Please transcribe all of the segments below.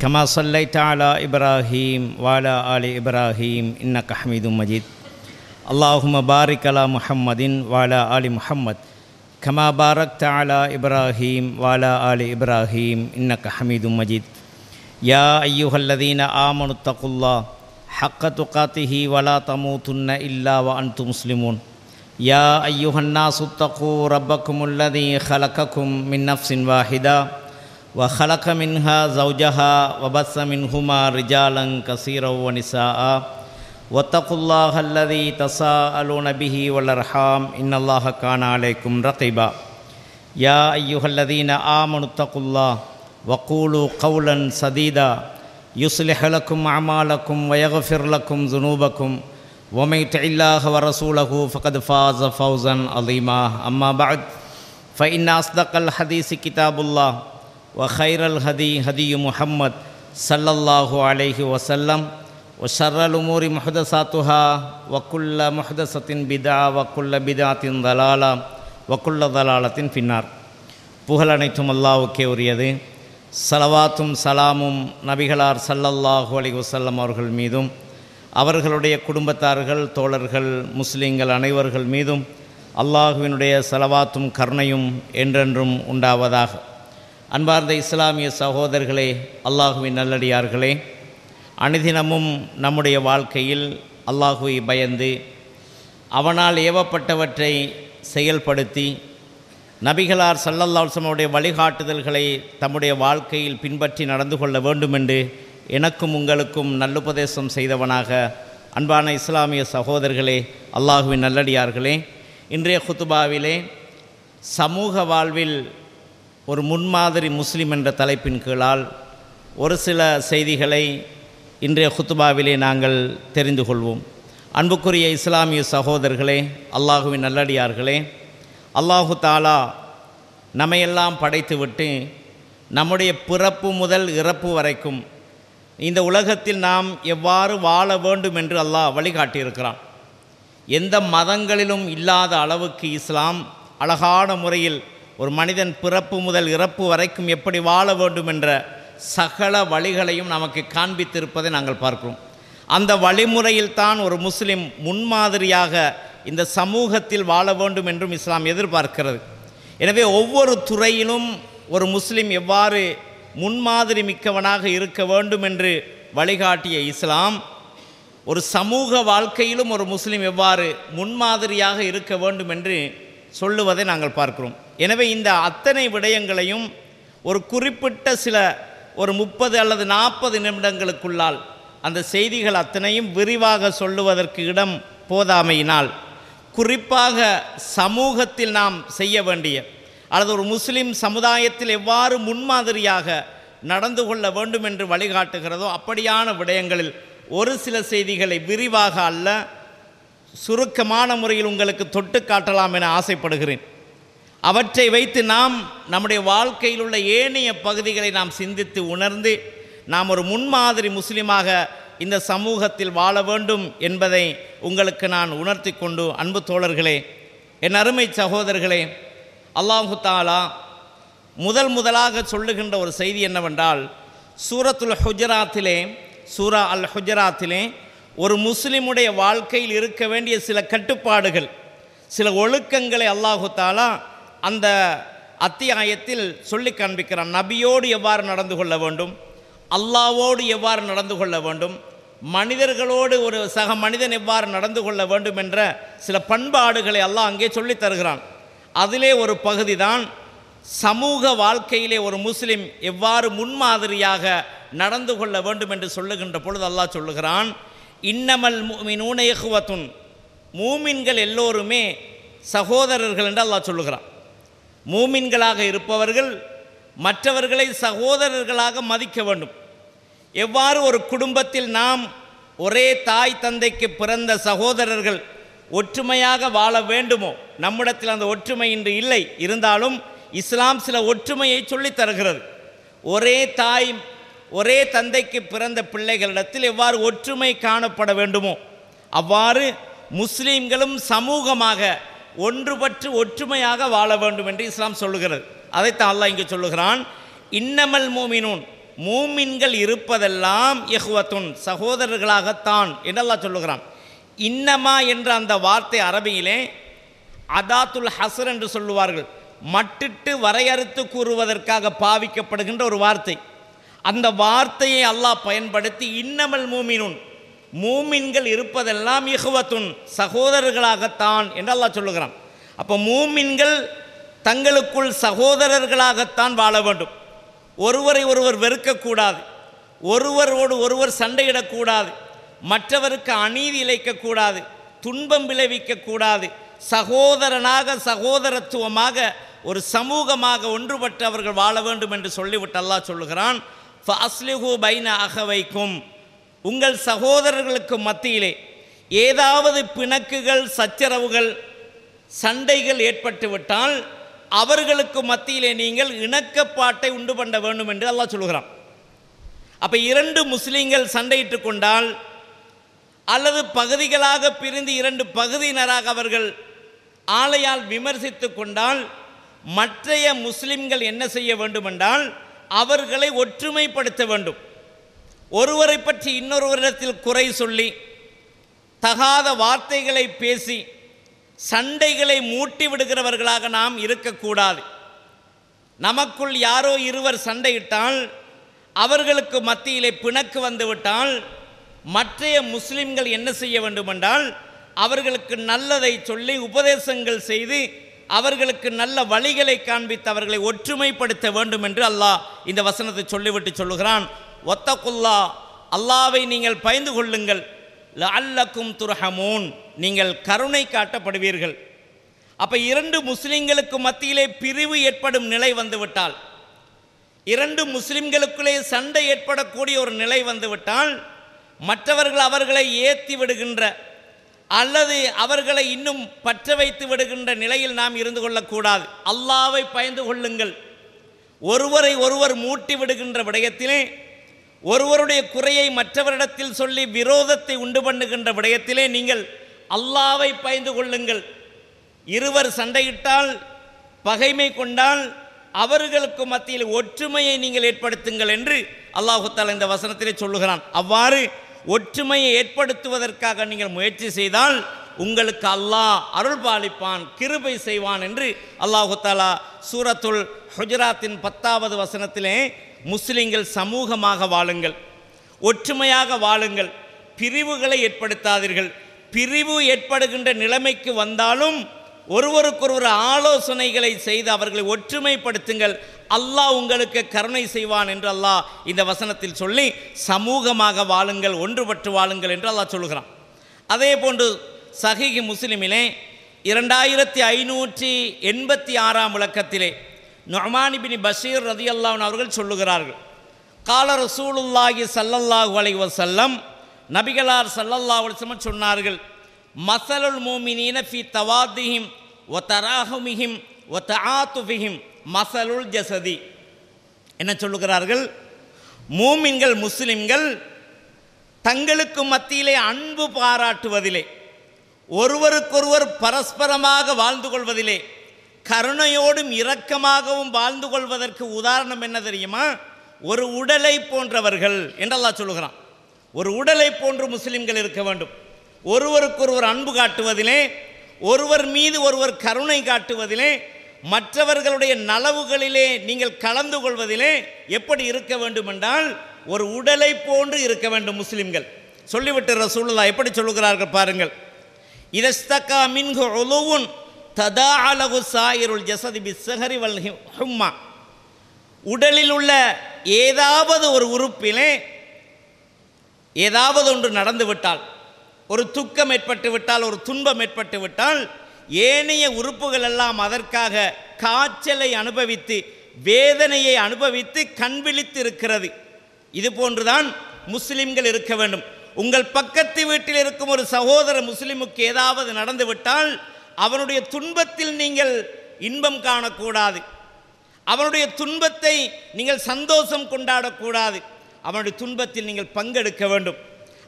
كما صليت على إبراهيم وعلى آل إبراهيم إنك حميد مجيد اللهم بارك على محمد وعلى آل محمد كما باركت على إبراهيم وعلى آل إبراهيم إنك حميد مجيد يا أيها الذين آمنوا اتقوا الله حق تقاته ولا تموتن إلا وأنتم مسلمون يا أيها الناس اتقوا ربكم الذي خلقكم من نفس واحده وخلق منها زوجها وبث منهما رجالا كثيرا ونساء واتقوا الله الذي تساءلون به والارحام ان الله كان عليكم رقيبا يا ايها الذين امنوا اتقوا الله وقولوا قولا سديدا يصلح لكم اعمالكم ويغفر لكم ذنوبكم ومن يطع الله ورسوله فقد فاز فوزا عظيما اما بعد فان اصدق الحديث كتاب الله وخير الهدي هدي محمد صلى الله عليه وسلم وشر الأمور محدثاتها وكل محدثة بدعة وكل بدعة ضلالة وكل ضلالة في النار புகழ் அனைத்தும் அல்லாவுக்கே உரியது சலவாத்தும் சலாமும் நபிகளார் சல்லல்லாஹு அலி வசல்லம் அவர்கள் மீதும் அவர்களுடைய குடும்பத்தார்கள் தோழர்கள் முஸ்லீம்கள் அனைவர்கள் மீதும் அல்லாஹுவினுடைய சலவாத்தும் கருணையும் என்றென்றும் உண்டாவதாக அன்பார்ந்த இஸ்லாமிய சகோதரர்களே அல்லாஹுவின் நல்லடியார்களே அனுதினமும் நம்முடைய வாழ்க்கையில் அல்லாஹுவை பயந்து அவனால் ஏவப்பட்டவற்றை செயல்படுத்தி நபிகளார் சல்லல்லாசமுடைய வழிகாட்டுதல்களை தம்முடைய வாழ்க்கையில் பின்பற்றி நடந்து கொள்ள வேண்டுமென்று எனக்கும் உங்களுக்கும் நல்லுபதேசம் செய்தவனாக அன்பான இஸ்லாமிய சகோதரர்களே அல்லாஹுவின் நல்லடியார்களே இன்றைய குத்துபாவிலே சமூக வாழ்வில் ஒரு முன்மாதிரி முஸ்லீம் என்ற தலைப்பின் கீழால் ஒரு சில செய்திகளை இன்றைய ஹுத்துபாவிலே நாங்கள் தெரிந்து கொள்வோம் அன்புக்குரிய இஸ்லாமிய சகோதரர்களே அல்லாஹுவின் நல்லடியார்களே அல்லாஹு தாலா நம்மையெல்லாம் படைத்துவிட்டு நம்முடைய பிறப்பு முதல் இறப்பு வரைக்கும் இந்த உலகத்தில் நாம் எவ்வாறு வாழ வேண்டும் என்று அல்லாஹ் வழிகாட்டியிருக்கிறான் எந்த மதங்களிலும் இல்லாத அளவுக்கு இஸ்லாம் அழகான முறையில் ஒரு மனிதன் பிறப்பு முதல் இறப்பு வரைக்கும் எப்படி வாழ வேண்டும் என்ற சகல வழிகளையும் நமக்கு காண்பித்திருப்பதை நாங்கள் பார்க்கிறோம் அந்த வழிமுறையில் தான் ஒரு முஸ்லீம் முன்மாதிரியாக இந்த சமூகத்தில் வாழ வேண்டும் என்றும் இஸ்லாம் எதிர்பார்க்கிறது எனவே ஒவ்வொரு துறையிலும் ஒரு முஸ்லீம் எவ்வாறு முன்மாதிரி மிக்கவனாக இருக்க வேண்டும் என்று வழிகாட்டிய இஸ்லாம் ஒரு சமூக வாழ்க்கையிலும் ஒரு முஸ்லீம் எவ்வாறு முன்மாதிரியாக இருக்க வேண்டும் என்று சொல்லுவதை நாங்கள் பார்க்கிறோம் எனவே இந்த அத்தனை விடயங்களையும் ஒரு குறிப்பிட்ட சில ஒரு முப்பது அல்லது நாற்பது நிமிடங்களுக்குள்ளால் அந்த செய்திகள் அத்தனையும் விரிவாக சொல்லுவதற்கு இடம் போதாமையினால் குறிப்பாக சமூகத்தில் நாம் செய்ய வேண்டிய அல்லது ஒரு முஸ்லீம் சமுதாயத்தில் எவ்வாறு முன்மாதிரியாக நடந்து கொள்ள வேண்டும் என்று வழிகாட்டுகிறதோ அப்படியான விடயங்களில் ஒரு சில செய்திகளை விரிவாக அல்ல சுருக்கமான முறையில் உங்களுக்கு தொட்டு காட்டலாம் என ஆசைப்படுகிறேன் அவற்றை வைத்து நாம் நம்முடைய வாழ்க்கையில் உள்ள ஏனைய பகுதிகளை நாம் சிந்தித்து உணர்ந்து நாம் ஒரு முன்மாதிரி முஸ்லீமாக இந்த சமூகத்தில் வாழ வேண்டும் என்பதை உங்களுக்கு நான் உணர்த்தி கொண்டு அன்பு தோழர்களே என் அருமை சகோதரர்களே அல்லாஹு தாலா முதல் முதலாக சொல்லுகின்ற ஒரு செய்தி என்னவென்றால் சூரத்துல் ஹுஜராத்திலே சூரா அல் ஹுஜராத்திலே ஒரு முஸ்லீமுடைய வாழ்க்கையில் இருக்க வேண்டிய சில கட்டுப்பாடுகள் சில ஒழுக்கங்களை அல்லாஹு தாலா அந்த அத்தியாயத்தில் சொல்லி காண்பிக்கிறான் நபியோடு எவ்வாறு நடந்து கொள்ள வேண்டும் அல்லாவோடு எவ்வாறு நடந்து கொள்ள வேண்டும் மனிதர்களோடு ஒரு சக மனிதன் எவ்வாறு நடந்து கொள்ள வேண்டும் என்ற சில பண்பாடுகளை எல்லாம் அங்கே சொல்லி தருகிறான் அதிலே ஒரு பகுதி தான் சமூக வாழ்க்கையிலே ஒரு முஸ்லீம் எவ்வாறு முன்மாதிரியாக நடந்து கொள்ள வேண்டும் என்று சொல்லுகின்ற பொழுது அல்லாஹ் சொல்லுகிறான் இன்னமல் மினூனயகுவத்துன் மூமின்கள் எல்லோருமே சகோதரர்கள் என்று அல்லாஹ் சொல்லுகிறான் மூமின்களாக இருப்பவர்கள் மற்றவர்களை சகோதரர்களாக மதிக்க வேண்டும் எவ்வாறு ஒரு குடும்பத்தில் நாம் ஒரே தாய் தந்தைக்கு பிறந்த சகோதரர்கள் ஒற்றுமையாக வாழ வேண்டுமோ நம்மிடத்தில் அந்த ஒற்றுமை இன்று இல்லை இருந்தாலும் இஸ்லாம் சில ஒற்றுமையை சொல்லித் தருகிறது ஒரே தாய் ஒரே தந்தைக்கு பிறந்த பிள்ளைகளிடத்தில் எவ்வாறு ஒற்றுமை காணப்பட வேண்டுமோ அவ்வாறு முஸ்லீம்களும் சமூகமாக ஒன்றுபற்று ஒற்றுமையாக வாழ வேண்டும் என்று இஸ்லாம் சொல்லுகிறது அதைத்தான் அல்லாஹ் இங்கே சொல்லுகிறான் இன்னமல் மூமினூன் மூமின்கள் இருப்பதெல்லாம் எஹுவத்துன் சகோதரர்களாகத்தான் என்றெல்லாம் சொல்லுகிறான் இன்னமா என்ற அந்த வார்த்தை அரபியிலே அதாத்துல் ஹசர் என்று சொல்லுவார்கள் மட்டிட்டு வரையறுத்து கூறுவதற்காக பாவிக்கப்படுகின்ற ஒரு வார்த்தை அந்த வார்த்தையை அல்லாஹ் பயன்படுத்தி இன்னமல் மூமினுன் மூமின்கள் இருப்பதெல்லாம் இஹுவத்துன் சகோதரர்களாகத்தான் என்று அல்லாஹ் சொல்லுகிறான் அப்போ மூமின்கள் தங்களுக்குள் சகோதரர்களாகத்தான் வாழ வேண்டும் ஒருவரை ஒருவர் வெறுக்கக்கூடாது ஒருவரோடு ஒருவர் சண்டையிடக்கூடாது மற்றவருக்கு அநீதி இழைக்கக்கூடாது துன்பம் விளைவிக்கக்கூடாது சகோதரனாக சகோதரத்துவமாக ஒரு சமூகமாக ஒன்றுபட்டு அவர்கள் வாழ வேண்டும் என்று சொல்லிவிட்டு அல்லாஹ் சொல்லுகிறான் ஃபஸ்லிஹூ பைன அகவைக்கும் உங்கள் சகோதரர்களுக்கு மத்தியிலே ஏதாவது பிணக்குகள் சச்சரவுகள் சண்டைகள் ஏற்பட்டுவிட்டால் அவர்களுக்கு மத்தியிலே நீங்கள் இணக்கப்பாட்டை உண்டு பண்ண வேண்டும் என்று அல்லாஹ் சொல்கிறான் அப்போ இரண்டு முஸ்லீம்கள் சண்டையிட்டு கொண்டால் அல்லது பகுதிகளாக பிரிந்து இரண்டு பகுதியினராக அவர்கள் ஆலையால் விமர்சித்து கொண்டால் மற்றைய முஸ்லிம்கள் என்ன செய்ய வேண்டுமென்றால் அவர்களை ஒற்றுமைப்படுத்த வேண்டும் ஒருவரை பற்றி இன்னொருவரிடத்தில் குறை சொல்லி தகாத வார்த்தைகளை பேசி சண்டைகளை மூட்டி விடுகிறவர்களாக நாம் இருக்கக்கூடாது நமக்குள் யாரோ இருவர் சண்டையிட்டால் அவர்களுக்கு மத்தியிலே பிணக்கு வந்துவிட்டால் மற்றைய முஸ்லிம்கள் என்ன செய்ய வேண்டுமென்றால் அவர்களுக்கு நல்லதை சொல்லி உபதேசங்கள் செய்து அவர்களுக்கு நல்ல வழிகளை காண்பித்து அவர்களை ஒற்றுமைப்படுத்த வேண்டும் என்று அல்லாஹ் இந்த வசனத்தை சொல்லிவிட்டு சொல்லுகிறான் குல்லா அல்லாவை நீங்கள் பயந்து கொள்ளுங்கள் அல்லக்கும் துர்ஹமூன் நீங்கள் கருணை காட்டப்படுவீர்கள் அப்போ இரண்டு முஸ்லிம்களுக்கு மத்தியிலே பிரிவு ஏற்படும் நிலை வந்துவிட்டால் இரண்டு முஸ்லிம்களுக்குள்ளே சண்டை ஏற்படக்கூடிய ஒரு நிலை வந்துவிட்டால் மற்றவர்கள் அவர்களை ஏற்றி விடுகின்ற அல்லது அவர்களை இன்னும் பற்ற வைத்து விடுகின்ற நிலையில் நாம் இருந்து கொள்ளக்கூடாது அல்லாவை பயந்து கொள்ளுங்கள் ஒருவரை ஒருவர் மூட்டி விடுகின்ற விடயத்திலே ஒருவருடைய குறையை மற்றவரிடத்தில் சொல்லி விரோதத்தை உண்டு பண்ணுகின்ற விடயத்திலே நீங்கள் அல்லாவை பயந்து கொள்ளுங்கள் இருவர் சண்டையிட்டால் பகைமை கொண்டால் அவர்களுக்கு மத்தியில் ஒற்றுமையை நீங்கள் ஏற்படுத்துங்கள் என்று அல்லாஹுத்தால் இந்த வசனத்திலே சொல்லுகிறான் அவ்வாறு ஒற்றுமையை ஏற்படுத்துவதற்காக நீங்கள் முயற்சி செய்தால் உங்களுக்கு அல்லாஹ் அருள் பாலிப்பான் கிருபை செய்வான் என்று அல்லாஹு தாலா சூரத்துல் ஹுஜராத்தின் பத்தாவது வசனத்திலே முஸ்லீம்கள் சமூகமாக வாழுங்கள் ஒற்றுமையாக வாழுங்கள் பிரிவுகளை ஏற்படுத்தாதீர்கள் பிரிவு ஏற்படுகின்ற நிலைமைக்கு வந்தாலும் ஒருவருக்கொருவர் ஆலோசனைகளை செய்து அவர்களை ஒற்றுமைப்படுத்துங்கள் அல்லாஹ் உங்களுக்கு கருணை செய்வான் என்று அல்லாஹ் இந்த வசனத்தில் சொல்லி சமூகமாக வாழுங்கள் ஒன்றுபட்டு வாழுங்கள் என்று அல்லாஹ் சொல்கிறான் அதே போன்று சஹிஹி முஸ்லிமிலே இரண்டாயிரத்தி ஐநூற்றி எண்பத்தி ஆறாம் விளக்கத்திலே நொமானி பஷீர் ரதி அல்லான் அவர்கள் சொல்லுகிறார்கள் காலர் ரசூலுல்லாஹி சல்லல்லாஹு அலை வசல்லம் நபிகளார் சல்லல்லா வலிசமன் சொன்னார்கள் மசலுல் மோமினீன ஃபி தவாதிஹிம் ஒ தராஹுமிஹிம் ஒ தஆத்துஃபிஹிம் மசலுல் ஜசதி என்ன சொல்லுகிறார்கள் மூமின்கள் முஸ்லிம்கள் தங்களுக்கு மத்தியிலே அன்பு பாராட்டுவதிலே ஒருவருக்கொருவர் பரஸ்பரமாக வாழ்ந்து கொள்வதிலே கருணையோடும் இரக்கமாகவும் வாழ்ந்து கொள்வதற்கு உதாரணம் என்ன தெரியுமா ஒரு உடலை போன்றவர்கள் என்றெல்லாம் சொல்லுகிறான் ஒரு உடலை போன்று முஸ்லிம்கள் இருக்க வேண்டும் ஒருவருக்கொருவர் அன்பு காட்டுவதிலே ஒருவர் மீது ஒருவர் கருணை காட்டுவதிலே மற்றவர்களுடைய நலவுகளிலே நீங்கள் கலந்து கொள்வதிலே எப்படி இருக்க வேண்டும் என்றால் ஒரு உடலை போன்று இருக்க வேண்டும் முஸ்லிம்கள் சொல்லிவிட்டு சூழலா எப்படி சொல்லுகிறார்கள் பாருங்கள் இதஸ்தகா மின்கு ஒலுவுன் ததா அலகு சாயிருள் ஜசதி பிசஹரி வல் உடலில் உள்ள ஏதாவது ஒரு உறுப்பிலே ஏதாவது ஒன்று நடந்துவிட்டால் ஒரு துக்கம் ஏற்பட்டு விட்டால் ஒரு துன்பம் ஏற்பட்டு விட்டால் ஏனைய உறுப்புகள் எல்லாம் அதற்காக காய்ச்சலை அனுபவித்து வேதனையை அனுபவித்து கண்விழித்து இருக்கிறது இது போன்றுதான் முஸ்லிம்கள் இருக்க வேண்டும் உங்கள் பக்கத்து வீட்டில் இருக்கும் ஒரு சகோதர முஸ்லிமுக்கு ஏதாவது நடந்துவிட்டால் அவனுடைய துன்பத்தில் நீங்கள் இன்பம் காணக்கூடாது அவனுடைய துன்பத்தை நீங்கள் சந்தோஷம் கொண்டாடக்கூடாது அவனுடைய துன்பத்தில் நீங்கள் பங்கெடுக்க வேண்டும்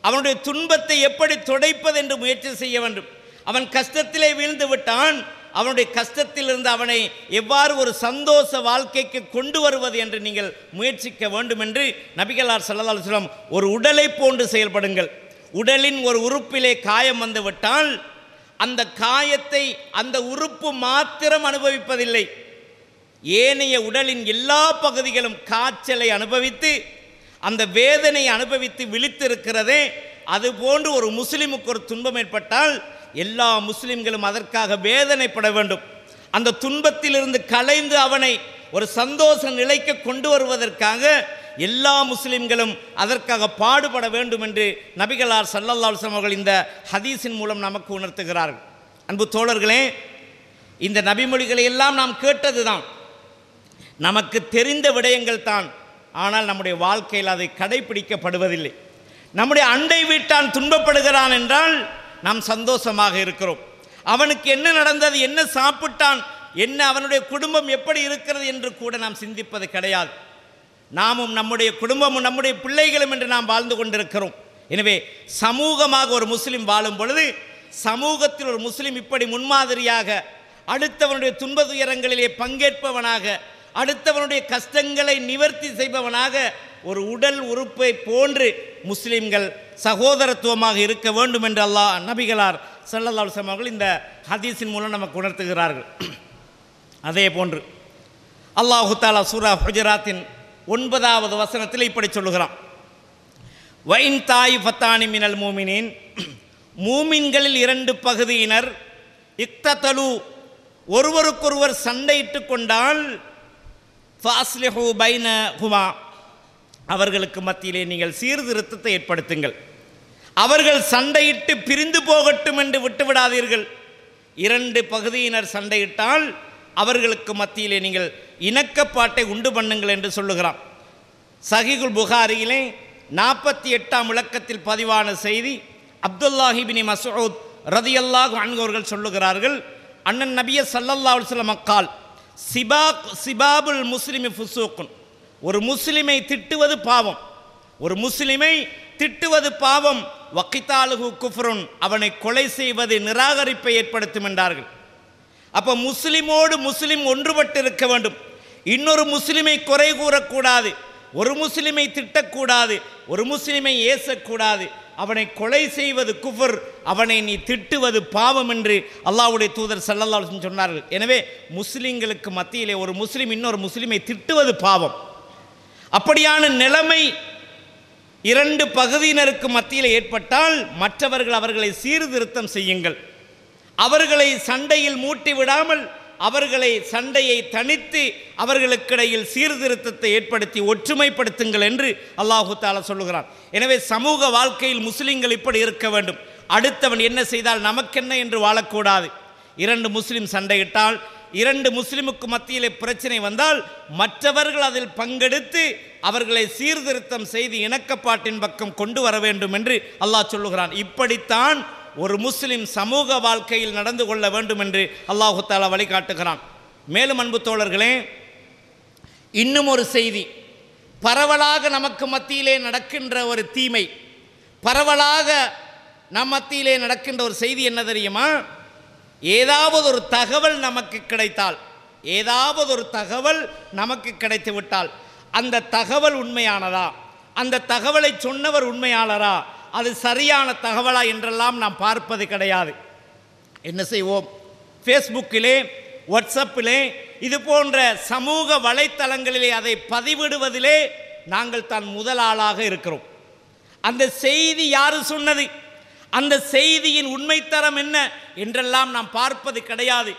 அவனுடைய துன்பத்தை எப்படி துடைப்பது என்று முயற்சி செய்ய வேண்டும் அவன் கஷ்டத்திலே வீழ்ந்து விட்டான் அவனுடைய இருந்து அவனை எவ்வாறு ஒரு சந்தோஷ வாழ்க்கைக்கு கொண்டு வருவது என்று நீங்கள் முயற்சிக்க வேண்டும் என்று நபிகளார் சல்லா ஒரு உடலை போன்று செயல்படுங்கள் உடலின் ஒரு உறுப்பிலே காயம் வந்துவிட்டால் அந்த காயத்தை அந்த உறுப்பு மாத்திரம் அனுபவிப்பதில்லை ஏனைய உடலின் எல்லா பகுதிகளும் காய்ச்சலை அனுபவித்து அந்த வேதனை அனுபவித்து விழித்திருக்கிறதே அதுபோன்று ஒரு முஸ்லிமுக்கு ஒரு துன்பம் ஏற்பட்டால் எல்லா முஸ்லிம்களும் அதற்காக வேதனைப்பட வேண்டும் அந்த துன்பத்திலிருந்து கலைந்து அவனை ஒரு சந்தோஷ நிலைக்கு கொண்டு வருவதற்காக எல்லா முஸ்லிம்களும் அதற்காக பாடுபட வேண்டும் என்று நபிகளார் சல்லல்லாசம் அவர்கள் இந்த ஹதீஸின் மூலம் நமக்கு உணர்த்துகிறார்கள் அன்பு தோழர்களே இந்த நபிமொழிகளை எல்லாம் நாம் கேட்டது நமக்கு தெரிந்த விடயங்கள் தான் ஆனால் நம்முடைய வாழ்க்கையில் அதை கடைபிடிக்கப்படுவதில்லை நம்முடைய அண்டை வீட்டான் துன்பப்படுகிறான் என்றால் நாம் சந்தோஷமாக இருக்கிறோம் அவனுக்கு என்ன நடந்தது என்ன சாப்பிட்டான் என்ன அவனுடைய குடும்பம் எப்படி இருக்கிறது என்று கூட நாம் சிந்திப்பது கிடையாது நாமும் நம்முடைய குடும்பமும் நம்முடைய பிள்ளைகளும் என்று நாம் வாழ்ந்து கொண்டிருக்கிறோம் எனவே சமூகமாக ஒரு முஸ்லீம் வாழும் பொழுது சமூகத்தில் ஒரு முஸ்லீம் இப்படி முன்மாதிரியாக அடுத்தவனுடைய துன்பதுயரங்களிலே பங்கேற்பவனாக அடுத்தவனுடைய கஷ்டங்களை நிவர்த்தி செய்பவனாக ஒரு உடல் உறுப்பை போன்று முஸ்லீம்கள் சகோதரத்துவமாக இருக்க வேண்டும் என்று அல்லாஹ் நபிகளார் செல்லல்லா அலுவலம் அவர்கள் இந்த ஹதீஸின் மூலம் நமக்கு உணர்த்துகிறார்கள் அதே போன்று அல்லாஹு தாலா சூரா ஹுஜராத்தின் ஒன்பதாவது வசனத்தில் இப்படி சொல்லுகிறான் வைன் தாய் ஃபத்தானி மினல் மூமினின் மூமின்களில் இரண்டு பகுதியினர் இக்தலு ஒருவருக்கொருவர் சண்டையிட்டு கொண்டால் ஃபாஸ்லிஹூ பைன ஹுமா அவர்களுக்கு மத்தியிலே நீங்கள் சீர்திருத்தத்தை ஏற்படுத்துங்கள் அவர்கள் சண்டையிட்டு பிரிந்து போகட்டும் என்று விட்டுவிடாதீர்கள் இரண்டு பகுதியினர் சண்டையிட்டால் அவர்களுக்கு மத்தியிலே நீங்கள் இணக்கப்பாட்டை உண்டு பண்ணுங்கள் என்று சொல்லுகிறான் சஹிகுல் புகாரியிலே நாற்பத்தி எட்டாம் விளக்கத்தில் பதிவான செய்தி அப்துல்லாஹிபினி மசூத் ரதியல்லாஹ் அன்கோர்கள் சொல்லுகிறார்கள் அண்ணன் நபிய சல்லல்லா சில மக்கால் சிபா சிபாபுல் முஸ்லிமி ஃபுசூக்குன் ஒரு முஸ்லிமை திட்டுவது பாவம் ஒரு முஸ்லிமை திட்டுவது பாவம் வக்கித்தாலுகு குஃப்ரன் அவனை கொலை செய்வது நிராகரிப்பை ஏற்படுத்தும் என்றார்கள் அப்போ முஸ்லிமோடு முஸ்லிம் ஒன்றுபட்டு இருக்க வேண்டும் இன்னொரு முஸ்லிமை குறை கூறக்கூடாது ஒரு முஸ்லிமை திட்டக்கூடாது ஒரு முஸ்லிமை ஏசக்கூடாது அவனை கொலை செய்வது குஃபர் அவனை நீ திட்டுவது பாவம் என்று அல்லாவுடைய தூதர் சல்லல்லா சொன்னார்கள் எனவே முஸ்லீம்களுக்கு மத்தியிலே ஒரு முஸ்லீம் இன்னொரு முஸ்லீமை திட்டுவது பாவம் அப்படியான நிலைமை இரண்டு பகுதியினருக்கு மத்தியில் ஏற்பட்டால் மற்றவர்கள் அவர்களை சீர்திருத்தம் செய்யுங்கள் அவர்களை சண்டையில் மூட்டி விடாமல் அவர்களை சண்டையை தனித்து அவர்களுக்கிடையில் சீர்திருத்தத்தை ஏற்படுத்தி ஒற்றுமைப்படுத்துங்கள் என்று அல்லாஹு தாலா சொல்லுகிறான் எனவே சமூக வாழ்க்கையில் முஸ்லீம்கள் இப்படி இருக்க வேண்டும் அடுத்தவன் என்ன செய்தால் நமக்கென்ன என்று வாழக்கூடாது இரண்டு முஸ்லீம் சண்டையிட்டால் இரண்டு முஸ்லிமுக்கு மத்தியிலே பிரச்சனை வந்தால் மற்றவர்கள் அதில் பங்கெடுத்து அவர்களை சீர்திருத்தம் செய்து இணக்கப்பாட்டின் பக்கம் கொண்டு வர வேண்டும் என்று அல்லாஹ் சொல்லுகிறான் இப்படித்தான் ஒரு முஸ்லிம் சமூக வாழ்க்கையில் நடந்து கொள்ள வேண்டும் என்று அல்லாஹு தாலா வழிகாட்டுகிறான் மேலும் அன்பு தோழர்களே இன்னும் ஒரு செய்தி பரவலாக நமக்கு மத்தியிலே நடக்கின்ற ஒரு தீமை பரவலாக நம் மத்தியிலே நடக்கின்ற ஒரு செய்தி என்ன தெரியுமா ஏதாவது ஒரு தகவல் நமக்கு கிடைத்தால் ஏதாவது ஒரு தகவல் நமக்கு கிடைத்து விட்டால் அந்த தகவல் உண்மையானதா அந்த தகவலை சொன்னவர் உண்மையாளரா அது சரியான தகவலா என்றெல்லாம் நாம் பார்ப்பது கிடையாது என்ன செய்வோம் ஃபேஸ்புக்கிலே வாட்ஸ்அப்பிலே இது போன்ற சமூக வலைத்தளங்களிலே அதை பதிவிடுவதிலே நாங்கள் தான் முதல் ஆளாக இருக்கிறோம் அந்த செய்தி யார் சொன்னது அந்த செய்தியின் உண்மைத்தரம் என்ன என்றெல்லாம் நாம் பார்ப்பது கிடையாது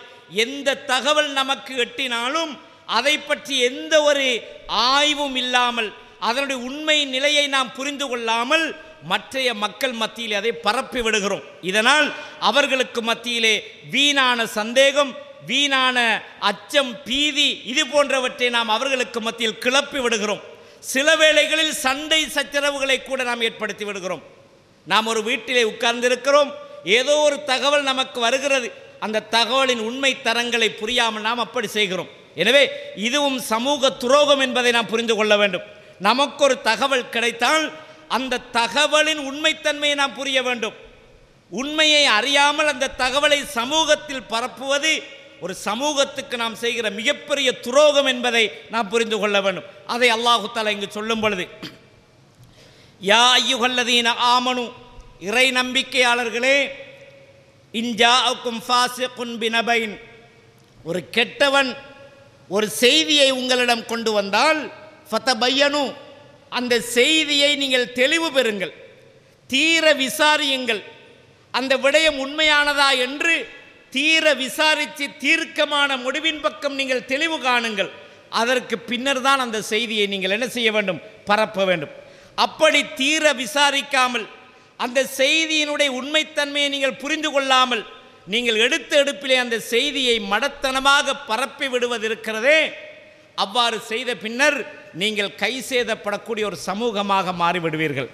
எந்த தகவல் நமக்கு எட்டினாலும் அதை பற்றி எந்த ஒரு ஆய்வும் இல்லாமல் அதனுடைய உண்மை நிலையை நாம் புரிந்து கொள்ளாமல் மற்றைய மக்கள் மத்தியிலே அதை பரப்பி விடுகிறோம் இதனால் அவர்களுக்கு மத்தியிலே வீணான சந்தேகம் வீணான அச்சம் பீதி இது போன்றவற்றை நாம் அவர்களுக்கு மத்தியில் கிளப்பி விடுகிறோம் சில வேளைகளில் சண்டை சச்சரவுகளை கூட நாம் ஏற்படுத்தி விடுகிறோம் நாம் ஒரு வீட்டிலே உட்கார்ந்திருக்கிறோம் ஏதோ ஒரு தகவல் நமக்கு வருகிறது அந்த தகவலின் உண்மை தரங்களை புரியாமல் நாம் அப்படி செய்கிறோம் எனவே இதுவும் சமூக துரோகம் என்பதை நாம் புரிந்து கொள்ள வேண்டும் நமக்கு ஒரு தகவல் கிடைத்தால் அந்த தகவலின் உண்மைத்தன்மையை நாம் புரிய வேண்டும் உண்மையை அறியாமல் அந்த தகவலை சமூகத்தில் பரப்புவது ஒரு சமூகத்துக்கு நாம் செய்கிற மிகப்பெரிய துரோகம் என்பதை நாம் புரிந்து கொள்ள வேண்டும் அதை அல்லாஹு தலா இங்கு சொல்லும் பொழுது யா ஐயுகல்லதீன ஆமனு இறை நம்பிக்கையாளர்களே இன்ஜாவுக்கும் ஃபாசு பினபைன் ஒரு கெட்டவன் ஒரு செய்தியை உங்களிடம் கொண்டு வந்தால் ஃபத்தபையனு அந்த செய்தியை நீங்கள் தெளிவு பெறுங்கள் தீர விசாரியுங்கள் அந்த விடயம் உண்மையானதா என்று தீர விசாரித்து தீர்க்கமான முடிவின் பக்கம் நீங்கள் தெளிவு காணுங்கள் அதற்கு பின்னர் தான் அந்த செய்தியை நீங்கள் என்ன செய்ய வேண்டும் பரப்ப வேண்டும் அப்படி தீர விசாரிக்காமல் அந்த செய்தியினுடைய உண்மைத்தன்மையை நீங்கள் புரிந்து கொள்ளாமல் நீங்கள் எடுத்த எடுப்பிலே அந்த செய்தியை மடத்தனமாக பரப்பி விடுவது இருக்கிறதே அவ்வாறு செய்த பின்னர் நீங்கள் கை சேதப்படக்கூடிய ஒரு சமூகமாக மாறிவிடுவீர்கள்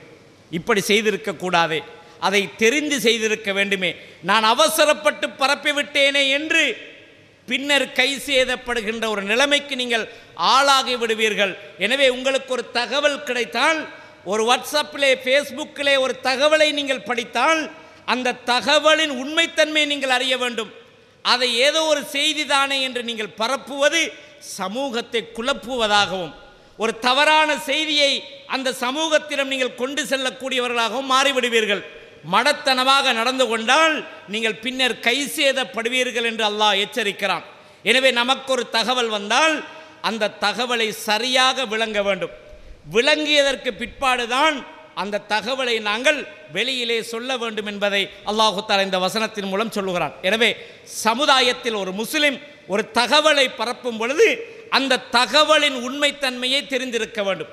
இப்படி செய்திருக்கக்கூடாதே அதை தெரிந்து செய்திருக்க வேண்டுமே நான் அவசரப்பட்டு பரப்பிவிட்டேனே என்று பின்னர் கை சேதப்படுகின்ற ஒரு நிலைமைக்கு நீங்கள் ஆளாகி விடுவீர்கள் எனவே உங்களுக்கு ஒரு தகவல் கிடைத்தால் ஒரு வாட்ஸ்அப்பிலே ஃபேஸ்புக்கிலே ஒரு தகவலை நீங்கள் படித்தால் அந்த தகவலின் உண்மைத்தன்மையை நீங்கள் அறிய வேண்டும் அதை ஏதோ ஒரு செய்தி தானே என்று நீங்கள் பரப்புவது சமூகத்தை குழப்புவதாகவும் ஒரு தவறான செய்தியை அந்த சமூகத்திடம் நீங்கள் கொண்டு செல்லக்கூடியவர்களாகவும் மாறிவிடுவீர்கள் மடத்தனமாக நடந்து கொண்டால் நீங்கள் பின்னர் கை சேதப்படுவீர்கள் என்று அல்லாஹ் எச்சரிக்கிறான் எனவே நமக்கு ஒரு தகவல் வந்தால் அந்த தகவலை சரியாக விளங்க வேண்டும் விளங்கியதற்கு பிற்பாடுதான் அந்த தகவலை நாங்கள் வெளியிலே சொல்ல வேண்டும் என்பதை அல்லாஹுத்தாலா இந்த வசனத்தின் மூலம் சொல்லுகிறான் எனவே சமுதாயத்தில் ஒரு முஸ்லிம் ஒரு தகவலை பரப்பும் பொழுது அந்த தகவலின் உண்மைத்தன்மையை தெரிந்திருக்க வேண்டும்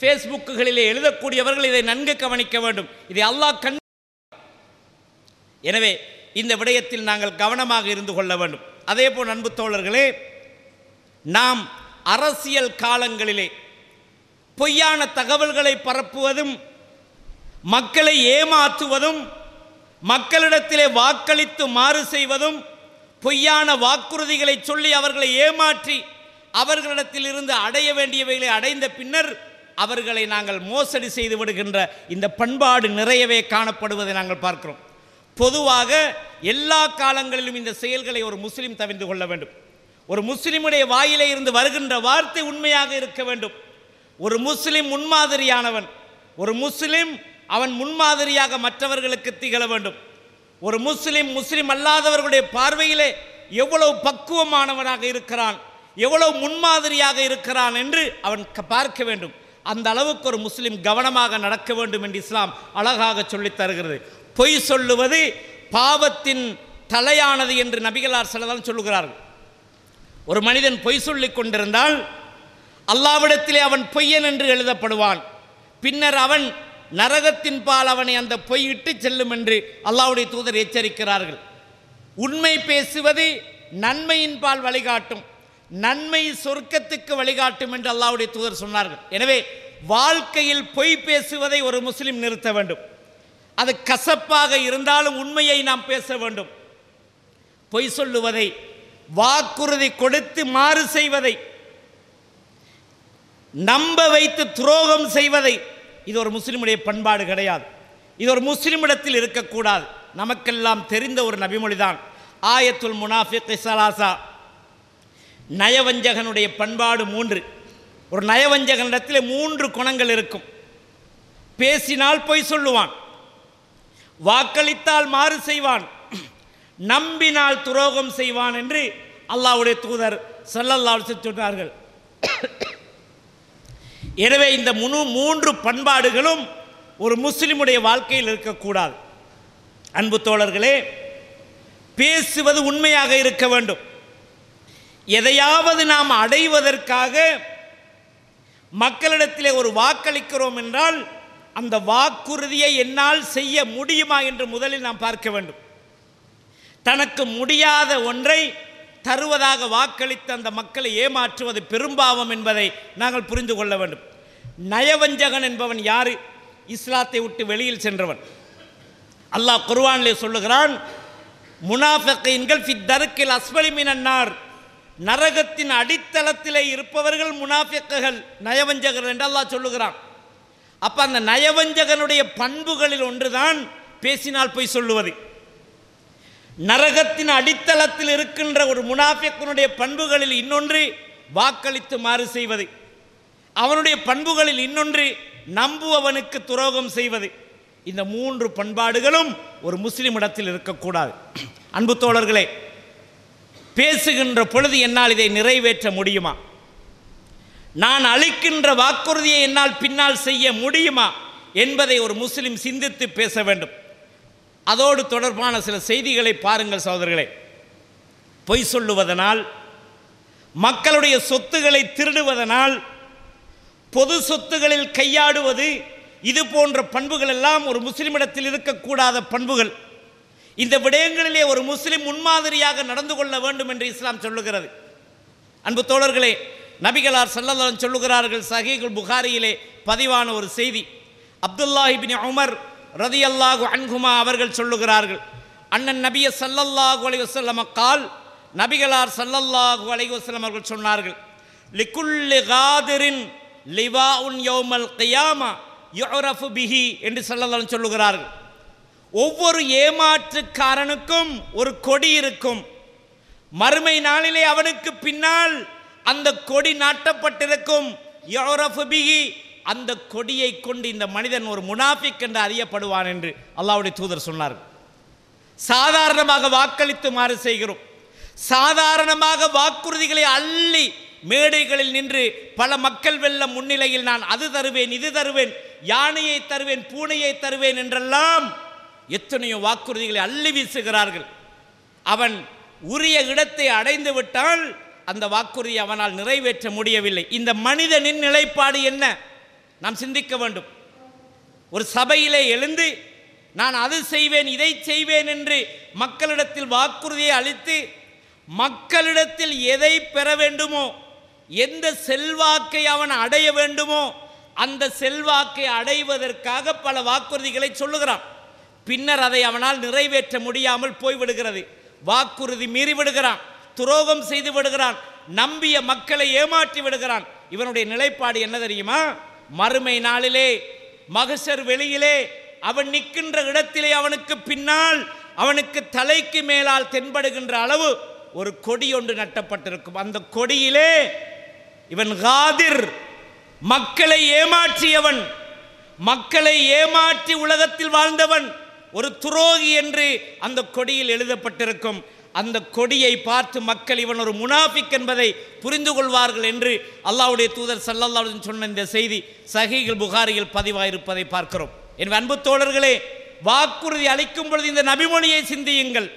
ஃபேஸ்புக்குகளிலே எழுதக்கூடியவர்கள் இதை நன்கு கவனிக்க வேண்டும் இதை அல்லாஹ் கண் எனவே இந்த விடயத்தில் நாங்கள் கவனமாக இருந்து கொள்ள வேண்டும் அதே போல் அன்பு தோழர்களே நாம் அரசியல் காலங்களிலே பொய்யான தகவல்களை பரப்புவதும் மக்களை ஏமாற்றுவதும் மக்களிடத்திலே வாக்களித்து மாறு செய்வதும் பொய்யான வாக்குறுதிகளை சொல்லி அவர்களை ஏமாற்றி அவர்களிடத்தில் இருந்து அடைய வேண்டியவைகளை அடைந்த பின்னர் அவர்களை நாங்கள் மோசடி செய்து விடுகின்ற இந்த பண்பாடு நிறையவே காணப்படுவதை நாங்கள் பார்க்கிறோம் பொதுவாக எல்லா காலங்களிலும் இந்த செயல்களை ஒரு முஸ்லீம் தவிர்த்து கொள்ள வேண்டும் ஒரு முஸ்லிமுடைய வாயிலே இருந்து வருகின்ற வார்த்தை உண்மையாக இருக்க வேண்டும் ஒரு முஸ்லிம் முன்மாதிரியானவன் ஒரு முஸ்லிம் அவன் முன்மாதிரியாக மற்றவர்களுக்கு திகழ வேண்டும் ஒரு முஸ்லிம் முஸ்லிம் அல்லாதவர்களுடைய பார்வையிலே எவ்வளவு பக்குவமானவனாக இருக்கிறான் எவ்வளவு முன்மாதிரியாக இருக்கிறான் என்று அவன் பார்க்க வேண்டும் அந்த அளவுக்கு ஒரு முஸ்லிம் கவனமாக நடக்க வேண்டும் என்று இஸ்லாம் அழகாக சொல்லித் தருகிறது பொய் சொல்லுவது பாவத்தின் தலையானது என்று நபிகளார் சிலதான் சொல்லுகிறார்கள் ஒரு மனிதன் பொய் சொல்லி கொண்டிருந்தால் அல்லாவிடத்திலே அவன் பொய்யன் என்று எழுதப்படுவான் பின்னர் அவன் நரகத்தின் பால் அவனை அந்த பொய் இட்டு செல்லும் என்று அல்லாவுடைய தூதர் எச்சரிக்கிறார்கள் உண்மை பேசுவது நன்மையின் பால் வழிகாட்டும் நன்மை சொர்க்கத்துக்கு வழிகாட்டும் என்று அல்லாவுடைய தூதர் சொன்னார்கள் எனவே வாழ்க்கையில் பொய் பேசுவதை ஒரு முஸ்லீம் நிறுத்த வேண்டும் அது கசப்பாக இருந்தாலும் உண்மையை நாம் பேச வேண்டும் பொய் சொல்லுவதை வாக்குறுதி கொடுத்து மாறு செய்வதை நம்ப வைத்து துரோகம் செய்வதை இது ஒரு முஸ்லீமுடைய பண்பாடு கிடையாது இது ஒரு இடத்தில் இருக்கக்கூடாது நமக்கெல்லாம் தெரிந்த ஒரு நபிமொழிதான் ஆயத்துல் முனாஃபிக் இசலாசா நயவஞ்சகனுடைய பண்பாடு மூன்று ஒரு நயவஞ்சகனிடத்தில் மூன்று குணங்கள் இருக்கும் பேசினால் பொய் சொல்லுவான் வாக்களித்தால் மாறு செய்வான் நம்பினால் துரோகம் செய்வான் என்று அல்லாவுடைய தூதர் செல்லல்லாவில் சொன்னார்கள் எனவே இந்த முழு மூன்று பண்பாடுகளும் ஒரு முஸ்லிமுடைய வாழ்க்கையில் இருக்கக்கூடாது அன்பு தோழர்களே பேசுவது உண்மையாக இருக்க வேண்டும் எதையாவது நாம் அடைவதற்காக மக்களிடத்திலே ஒரு வாக்களிக்கிறோம் என்றால் அந்த வாக்குறுதியை என்னால் செய்ய முடியுமா என்று முதலில் நாம் பார்க்க வேண்டும் தனக்கு முடியாத ஒன்றை தருவதாக வாக்களித்த அந்த மக்களை ஏமாற்றுவது பெரும்பாவம் என்பதை நாங்கள் புரிந்து கொள்ள வேண்டும் நயவஞ்சகன் என்பவன் யார் இஸ்லாத்தை விட்டு வெளியில் சென்றவன் அல்லாஹ் குர்வானிலே சொல்லுகிறான் முனாஃபக்கீன்கள் ஃபித்தருக்கில் அஸ்வலிமினார் நரகத்தின் அடித்தளத்திலே இருப்பவர்கள் முனாஃபிக்குகள் நயவஞ்சகர் என்றெல்லாம் சொல்லுகிறான் அப்போ அந்த நயவஞ்சகனுடைய பண்புகளில் ஒன்றுதான் பேசினால் போய் சொல்லுவது நரகத்தின் அடித்தளத்தில் இருக்கின்ற ஒரு முனாஃபிக்குனுடைய பண்புகளில் இன்னொன்று வாக்களித்து மாறு செய்வது அவனுடைய பண்புகளில் இன்னொன்று நம்புவவனுக்கு துரோகம் செய்வது இந்த மூன்று பண்பாடுகளும் ஒரு முஸ்லீம் இடத்தில் இருக்கக்கூடாது அன்பு தோழர்களே பேசுகின்ற பொழுது என்னால் இதை நிறைவேற்ற முடியுமா நான் அளிக்கின்ற வாக்குறுதியை என்னால் பின்னால் செய்ய முடியுமா என்பதை ஒரு முஸ்லீம் சிந்தித்து பேச வேண்டும் அதோடு தொடர்பான சில செய்திகளை பாருங்கள் சகோதரர்களே பொய் சொல்லுவதனால் மக்களுடைய சொத்துக்களை திருடுவதனால் பொது சொத்துகளில் கையாடுவது இது போன்ற பண்புகள் எல்லாம் ஒரு முஸ்லிமிடத்தில் இருக்கக்கூடாத பண்புகள் இந்த விடயங்களிலே ஒரு முஸ்லிம் முன்மாதிரியாக நடந்து கொள்ள வேண்டும் என்று இஸ்லாம் சொல்லுகிறது அன்பு தோழர்களே நபிகளார் சல்லதன் சொல்லுகிறார்கள் சஹீகுல் புகாரியிலே பதிவான ஒரு செய்தி அப்துல்லாஹிபின் உமர் ரதி அன்குமா அவர்கள் சொல்லுகிறார்கள் அண்ணன் நபிய சல்லல்லாஹு அலி வசல்லம் கால் நபிகளார் சல்லல்லாஹு அலி வசல்லம் அவர்கள் சொன்னார்கள் லிக்குல்லி காதிரின் லிவா உன் யோமல் கயாமா யுரஃபு பிஹி என்று சல்லல்லான் சொல்லுகிறார்கள் ஒவ்வொரு ஏமாற்றுக்காரனுக்கும் ஒரு கொடி இருக்கும் மறுமை நாளிலே அவனுக்கு பின்னால் அந்த கொடி நாட்டப்பட்டிருக்கும் யோரஃபு பிஹி அந்த கொடியை கொண்டு இந்த மனிதன் ஒரு முனாஃபிக் என்று அறியப்படுவான் என்று அல்லாவுடைய தூதர் சொன்னார் சாதாரணமாக வாக்களித்து மாறு செய்கிறோம் சாதாரணமாக வாக்குறுதிகளை அள்ளி மேடைகளில் நின்று பல மக்கள் வெல்ல முன்னிலையில் நான் அது தருவேன் இது தருவேன் யானையை தருவேன் பூனையை தருவேன் என்றெல்லாம் எத்தனையோ வாக்குறுதிகளை அள்ளி வீசுகிறார்கள் அவன் உரிய இடத்தை அடைந்து விட்டால் அந்த வாக்குறுதியை அவனால் நிறைவேற்ற முடியவில்லை இந்த மனிதனின் நிலைப்பாடு என்ன நாம் சிந்திக்க வேண்டும் ஒரு சபையிலே எழுந்து நான் அது செய்வேன் இதை செய்வேன் என்று மக்களிடத்தில் வாக்குறுதியை அளித்து மக்களிடத்தில் எதை பெற வேண்டுமோ எந்த செல்வாக்கை அவன் அடைய வேண்டுமோ அந்த செல்வாக்கை அடைவதற்காக பல வாக்குறுதிகளை சொல்லுகிறான் பின்னர் அதை அவனால் நிறைவேற்ற முடியாமல் போய்விடுகிறது வாக்குறுதி மீறி விடுகிறான் துரோகம் செய்து விடுகிறான் நம்பிய மக்களை ஏமாற்றி விடுகிறான் இவனுடைய நிலைப்பாடு என்ன தெரியுமா மறுமை நாளிலே மகசர் வெளியிலே அவன் நிற்கின்ற இடத்திலே அவனுக்கு பின்னால் அவனுக்கு தலைக்கு மேலால் தென்படுகின்ற அளவு ஒரு கொடி ஒன்று நட்டப்பட்டிருக்கும் அந்த கொடியிலே இவன் காதிர் மக்களை ஏமாற்றியவன் மக்களை ஏமாற்றி உலகத்தில் வாழ்ந்தவன் ஒரு துரோகி என்று அந்த கொடியில் எழுதப்பட்டிருக்கும் அந்த கொடியை பார்த்து மக்கள் இவன் ஒரு முனாஃபிக் என்பதை புரிந்து கொள்வார்கள் என்று அல்லாவுடைய தூதர் சல்லல்லாவுடன் சொன்ன இந்த செய்தி சகிகள் புகாரியில் பதிவாயிருப்பதை பார்க்கிறோம் என் அன்பு தோழர்களே வாக்குறுதி அளிக்கும் பொழுது இந்த நபிமொழியை சிந்தியுங்கள்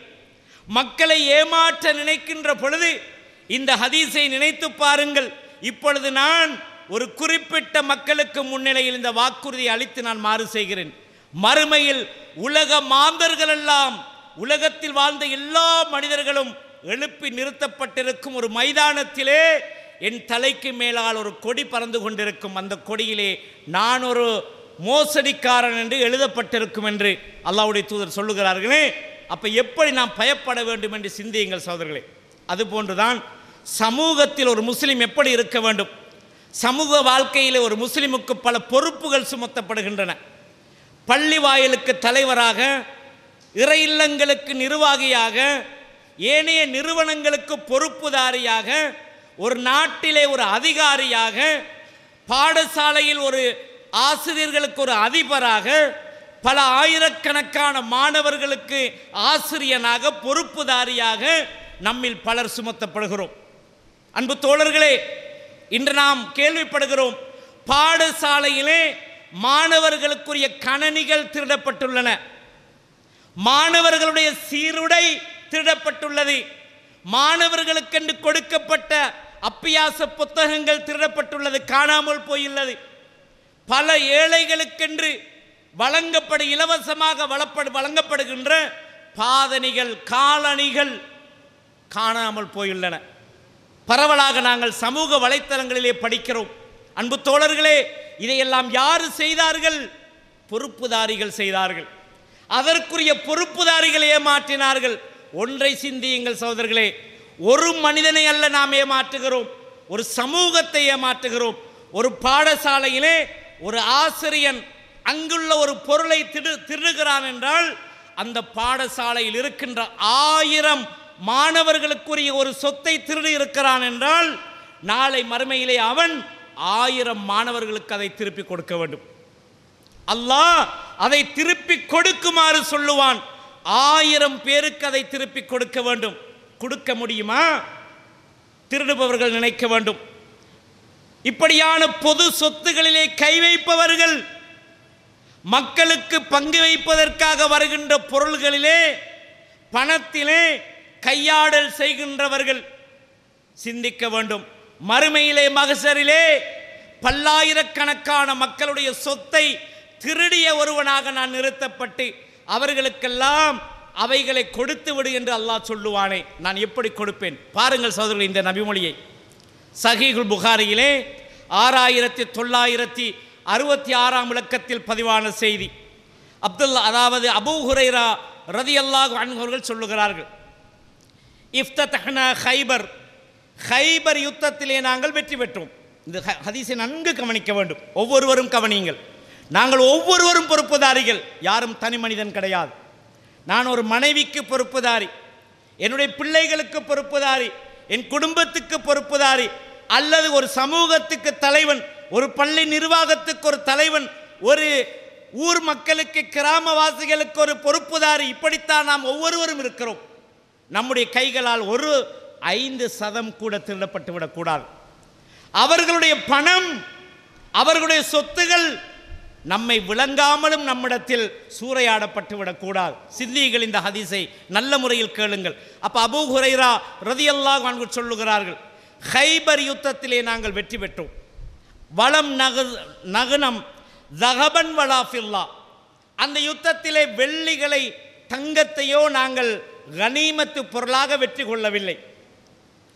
மக்களை ஏமாற்ற நினைக்கின்ற பொழுது இந்த ஹதீஸை நினைத்து பாருங்கள் இப்பொழுது நான் ஒரு குறிப்பிட்ட மக்களுக்கு முன்னிலையில் இந்த வாக்குறுதியை அளித்து நான் மாறு செய்கிறேன் மறுமையில் உலக மாந்தர்கள் எல்லாம் உலகத்தில் வாழ்ந்த எல்லா மனிதர்களும் எழுப்பி நிறுத்தப்பட்டிருக்கும் ஒரு மைதானத்திலே என் தலைக்கு மேலால் ஒரு கொடி பறந்து கொண்டிருக்கும் அந்த கொடியிலே நான் ஒரு மோசடிக்காரன் என்று எழுதப்பட்டிருக்கும் என்று அல்லாவுடைய தூதர் சொல்லுகிறார்களே அப்போ எப்படி நாம் பயப்பட வேண்டும் என்று சிந்தியுங்கள் சோதர்களே அதுபோன்றுதான் சமூகத்தில் ஒரு முஸ்லீம் எப்படி இருக்க வேண்டும் சமூக வாழ்க்கையில் ஒரு முஸ்லீமுக்கு பல பொறுப்புகள் சுமத்தப்படுகின்றன பள்ளி வாயிலுக்கு தலைவராக இறை இல்லங்களுக்கு நிர்வாகியாக ஏனைய நிறுவனங்களுக்கு பொறுப்புதாரியாக ஒரு நாட்டிலே ஒரு அதிகாரியாக பாடசாலையில் ஒரு ஆசிரியர்களுக்கு ஒரு அதிபராக பல ஆயிரக்கணக்கான மாணவர்களுக்கு ஆசிரியனாக பொறுப்புதாரியாக நம்மில் பலர் சுமத்தப்படுகிறோம் அன்பு தோழர்களே இன்று நாம் கேள்விப்படுகிறோம் பாடசாலையிலே மாணவர்களுக்குரிய கணனிகள் திருடப்பட்டுள்ளன மாணவர்களுடைய சீருடை திருடப்பட்டுள்ளது மாணவர்களுக்கென்று கொடுக்கப்பட்ட அப்பியாச புத்தகங்கள் திருடப்பட்டுள்ளது காணாமல் போயுள்ளது பல ஏழைகளுக்கென்று வழங்கப்படு இலவசமாக வளப்படு வழங்கப்படுகின்ற பாதணிகள் காலணிகள் காணாமல் போயுள்ளன பரவலாக நாங்கள் சமூக வலைத்தளங்களிலே படிக்கிறோம் அன்பு தோழர்களே இதையெல்லாம் யார் செய்தார்கள் பொறுப்புதாரிகள் செய்தார்கள் அதற்குரிய பொறுப்புதாரிகள் ஏமாற்றினார்கள் ஒன்றை சிந்தியுங்கள் சகோதரர்களே ஒரு மனிதனை அல்ல நாம் ஏமாற்றுகிறோம் ஒரு சமூகத்தை ஏமாற்றுகிறோம் ஒரு பாடசாலையிலே ஒரு ஆசிரியன் அங்குள்ள ஒரு பொருளை திரு திருடுகிறான் என்றால் அந்த பாடசாலையில் இருக்கின்ற ஆயிரம் மாணவர்களுக்குரிய ஒரு சொத்தை திருடி இருக்கிறான் என்றால் நாளை மறுமையிலே அவன் ஆயிரம் மாணவர்களுக்கு அதை திருப்பி கொடுக்க வேண்டும் அல்லாஹ் அதை திருப்பி கொடுக்குமாறு சொல்லுவான் ஆயிரம் பேருக்கு அதை திருப்பி கொடுக்க வேண்டும் கொடுக்க முடியுமா திருடுபவர்கள் நினைக்க வேண்டும் இப்படியான பொது சொத்துகளிலே கை வைப்பவர்கள் மக்களுக்கு பங்கு வைப்பதற்காக வருகின்ற பொருள்களிலே பணத்திலே கையாடல் செய்கின்றவர்கள் சிந்திக்க வேண்டும் மறுமையிலே மகசரிலே பல்லாயிரக்கணக்கான மக்களுடைய சொத்தை திருடிய ஒருவனாக நான் நிறுத்தப்பட்டு அவர்களுக்கெல்லாம் அவைகளை கொடுத்து விடு என்று அல்லாஹ் சொல்லுவானே நான் எப்படி கொடுப்பேன் பாருங்கள் சோதரர்கள் இந்த நபிமொழியை சஹீகுல் புகாரியிலே ஆறாயிரத்தி தொள்ளாயிரத்தி அறுபத்தி ஆறாம் இலக்கத்தில் பதிவான செய்தி அப்துல்லா அதாவது அபூ ஹுரைரா ரதி அல்லாஹ் அன்பவர்கள் சொல்லுகிறார்கள் இஃப்தஹனா ஹைபர் ஹைபர் யுத்தத்திலே நாங்கள் வெற்றி பெற்றோம் இந்த ஹதீஸை நன்கு கவனிக்க வேண்டும் ஒவ்வொருவரும் கவனியுங்கள் நாங்கள் ஒவ்வொருவரும் பொறுப்புதாரிகள் யாரும் தனி மனிதன் கிடையாது நான் ஒரு மனைவிக்கு பொறுப்புதாரி என்னுடைய பிள்ளைகளுக்கு பொறுப்புதாரி என் குடும்பத்துக்கு பொறுப்புதாரி அல்லது ஒரு சமூகத்துக்கு தலைவன் ஒரு பள்ளி நிர்வாகத்துக்கு ஒரு தலைவன் ஒரு ஊர் மக்களுக்கு கிராமவாசிகளுக்கு ஒரு பொறுப்புதாரி இப்படித்தான் நாம் ஒவ்வொருவரும் இருக்கிறோம் நம்முடைய கைகளால் ஒரு ஐந்து சதம் கூட திருடப்பட்டு விடக்கூடாது அவர்களுடைய பணம் அவர்களுடைய சொத்துகள் நம்மை விளங்காமலும் நம்மிடத்தில் சூறையாடப்பட்டு விடக்கூடாது சித்திகள் இந்த ஹதீஸை நல்ல முறையில் கேளுங்கள் அப்போ அபு ஹுரைரா ரதியல்லாக வான்கு சொல்லுகிறார்கள் ஹைபர் யுத்தத்திலே நாங்கள் வெற்றி பெற்றோம் வளம் நகு நகுனம் தகபன் வலாஃபில்லா அந்த யுத்தத்திலே வெள்ளிகளை தங்கத்தையோ நாங்கள் கனிமத்து பொருளாக வெற்றி கொள்ளவில்லை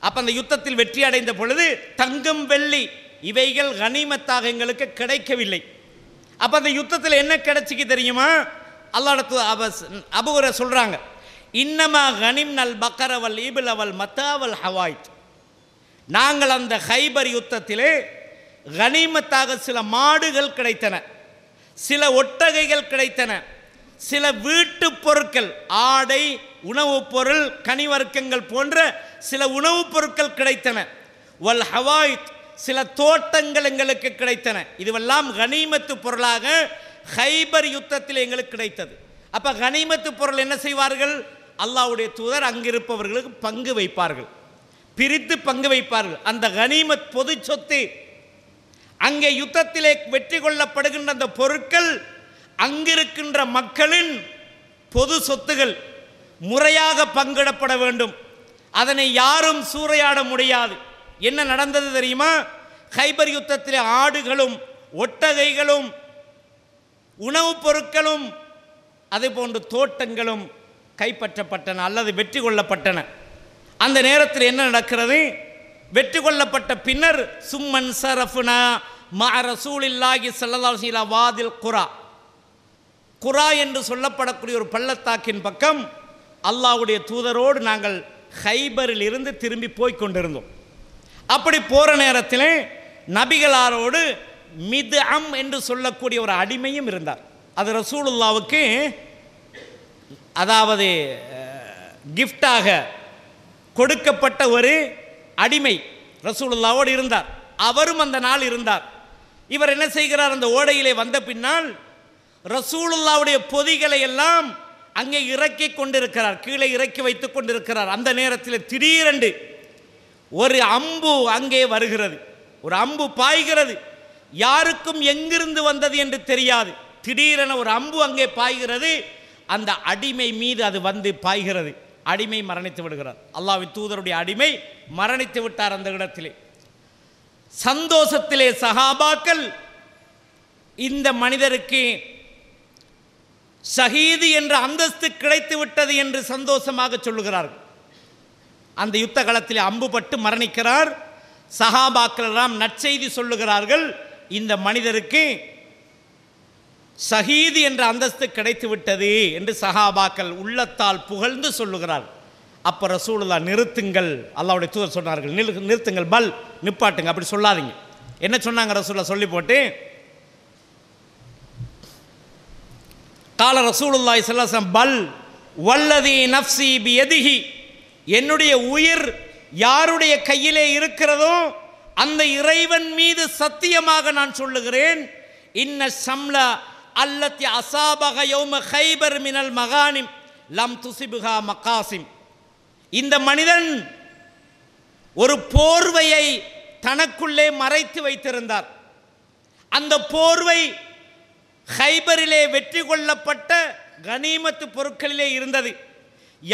அப்போ அந்த யுத்தத்தில் வெற்றி அடைந்த பொழுது தங்கம் வெள்ளி இவைகள் கனிமத்தாக எங்களுக்கு கிடைக்கவில்லை அப்போ அந்த யுத்தத்தில் என்ன கிடச்சிக்கு தெரியுமா அல்லாடத்து அப அபுகுரை சொல்கிறாங்க இன்னமா கனிம் நல் பக்கரவல் ஈபிலவல் மத்தாவல் ஹவாய்த் நாங்கள் அந்த ஹைபர் யுத்தத்திலே கனிமத்தாக சில மாடுகள் கிடைத்தன சில ஒட்டகைகள் கிடைத்தன சில வீட்டுப் பொருட்கள் ஆடை உணவுப் பொருள் கனிவர்க்கங்கள் போன்ற சில உணவுப் பொருட்கள் கிடைத்தன வல் ஹவாய்த் சில தோட்டங்கள் எங்களுக்கு கிடைத்தன இதுவெல்லாம் கனிமத்து பொருளாக ஹைபர் யுத்தத்தில் எங்களுக்கு கிடைத்தது அப்போ கனிமத்து பொருள் என்ன செய்வார்கள் அல்லாவுடைய தூதர் அங்கிருப்பவர்களுக்கு பங்கு வைப்பார்கள் பிரித்து பங்கு வைப்பார்கள் அந்த கனிமத் பொது சொத்து அங்கே யுத்தத்திலே வெற்றி கொள்ளப்படுகின்ற அந்த பொருட்கள் அங்கிருக்கின்ற மக்களின் பொது சொத்துகள் முறையாக பங்கிடப்பட வேண்டும் அதனை யாரும் சூறையாட முடியாது என்ன நடந்தது தெரியுமா ஹைபர் யுத்தத்தில் ஆடுகளும் ஒட்டகைகளும் உணவுப் பொருட்களும் அதுபோன்று தோட்டங்களும் கைப்பற்றப்பட்டன அல்லது வெற்றி கொள்ளப்பட்டன அந்த நேரத்தில் என்ன நடக்கிறது வெற்றி கொள்ளப்பட்ட பின்னர் சும்மன் சரஃபுனா மா ரசூலில்லாஹி வாதில் குரா குரா என்று சொல்லப்படக்கூடிய ஒரு பள்ளத்தாக்கின் பக்கம் அல்லாவுடைய தூதரோடு நாங்கள் ஹைபரில் இருந்து திரும்பி போய் கொண்டிருந்தோம் அப்படி போகிற நேரத்தில் நபிகளாரோடு மிது அம் என்று சொல்லக்கூடிய ஒரு அடிமையும் இருந்தார் அது ரசூலுல்லாவுக்கு அதாவது கிஃப்டாக கொடுக்கப்பட்ட ஒரு அடிமை ரசூலுல்லாவோடு இருந்தார் அவரும் அந்த நாள் இருந்தார் இவர் என்ன செய்கிறார் அந்த ஓடையிலே வந்த பின்னால் ரசூலுல்லாவுடைய பொதிகளை எல்லாம் அங்கே இறக்கி கொண்டிருக்கிறார் கீழே இறக்கி வைத்துக் கொண்டிருக்கிறார் அந்த நேரத்தில் திடீரென்று ஒரு அம்பு அங்கே வருகிறது ஒரு அம்பு பாய்கிறது யாருக்கும் எங்கிருந்து வந்தது என்று தெரியாது திடீரென ஒரு அம்பு அங்கே பாய்கிறது அந்த அடிமை மீது அது வந்து பாய்கிறது அடிமை மரணித்து விடுகிறார் அல்லாவின் தூதருடைய அடிமை மரணித்து விட்டார் அந்த இடத்திலே சந்தோஷத்திலே சகாபாக்கள் இந்த மனிதருக்கு ஷஹீது என்ற அந்தஸ்து கிடைத்து விட்டது என்று சந்தோஷமாக சொல்லுகிறார்கள் அந்த யுத்த களத்தில் அம்புபட்டு மரணிக்கிறார் சஹாபாக்கள் எல்லாம் நற்செய்தி சொல்லுகிறார்கள் இந்த மனிதருக்கு சஹீது என்ற அந்தஸ்து கிடைத்து விட்டது என்று சஹாபாக்கள் உள்ளத்தால் புகழ்ந்து சொல்லுகிறார் அப்போ ரசூலுல்லா நிறுத்துங்கள் அல்லாவுடைய தூதர் சொன்னார்கள் நிறு நிறுத்துங்கள் பல் நிப்பாட்டுங்க அப்படி சொல்லாதீங்க என்ன சொன்னாங்க ரசூல்லா சொல்லி போட்டு கால ரசூலுல்லாய் செல்லாசம் பல் வல்லதி நப்சி பி எதிகி என்னுடைய உயிர் யாருடைய கையிலே இருக்கிறதோ அந்த இறைவன் மீது சத்தியமாக நான் சொல்லுகிறேன் இன்ன சம்லா அல்லத்தி அசாபக யோம ஹைபர் மினல் மகானிம் லம் துசிபுகா மக்காசிம் இந்த மனிதன் ஒரு போர்வையை தனக்குள்ளே மறைத்து வைத்திருந்தார் அந்த போர்வை ஹைபரிலே வெற்றி கொள்ளப்பட்ட கனிமத்து பொருட்களிலே இருந்தது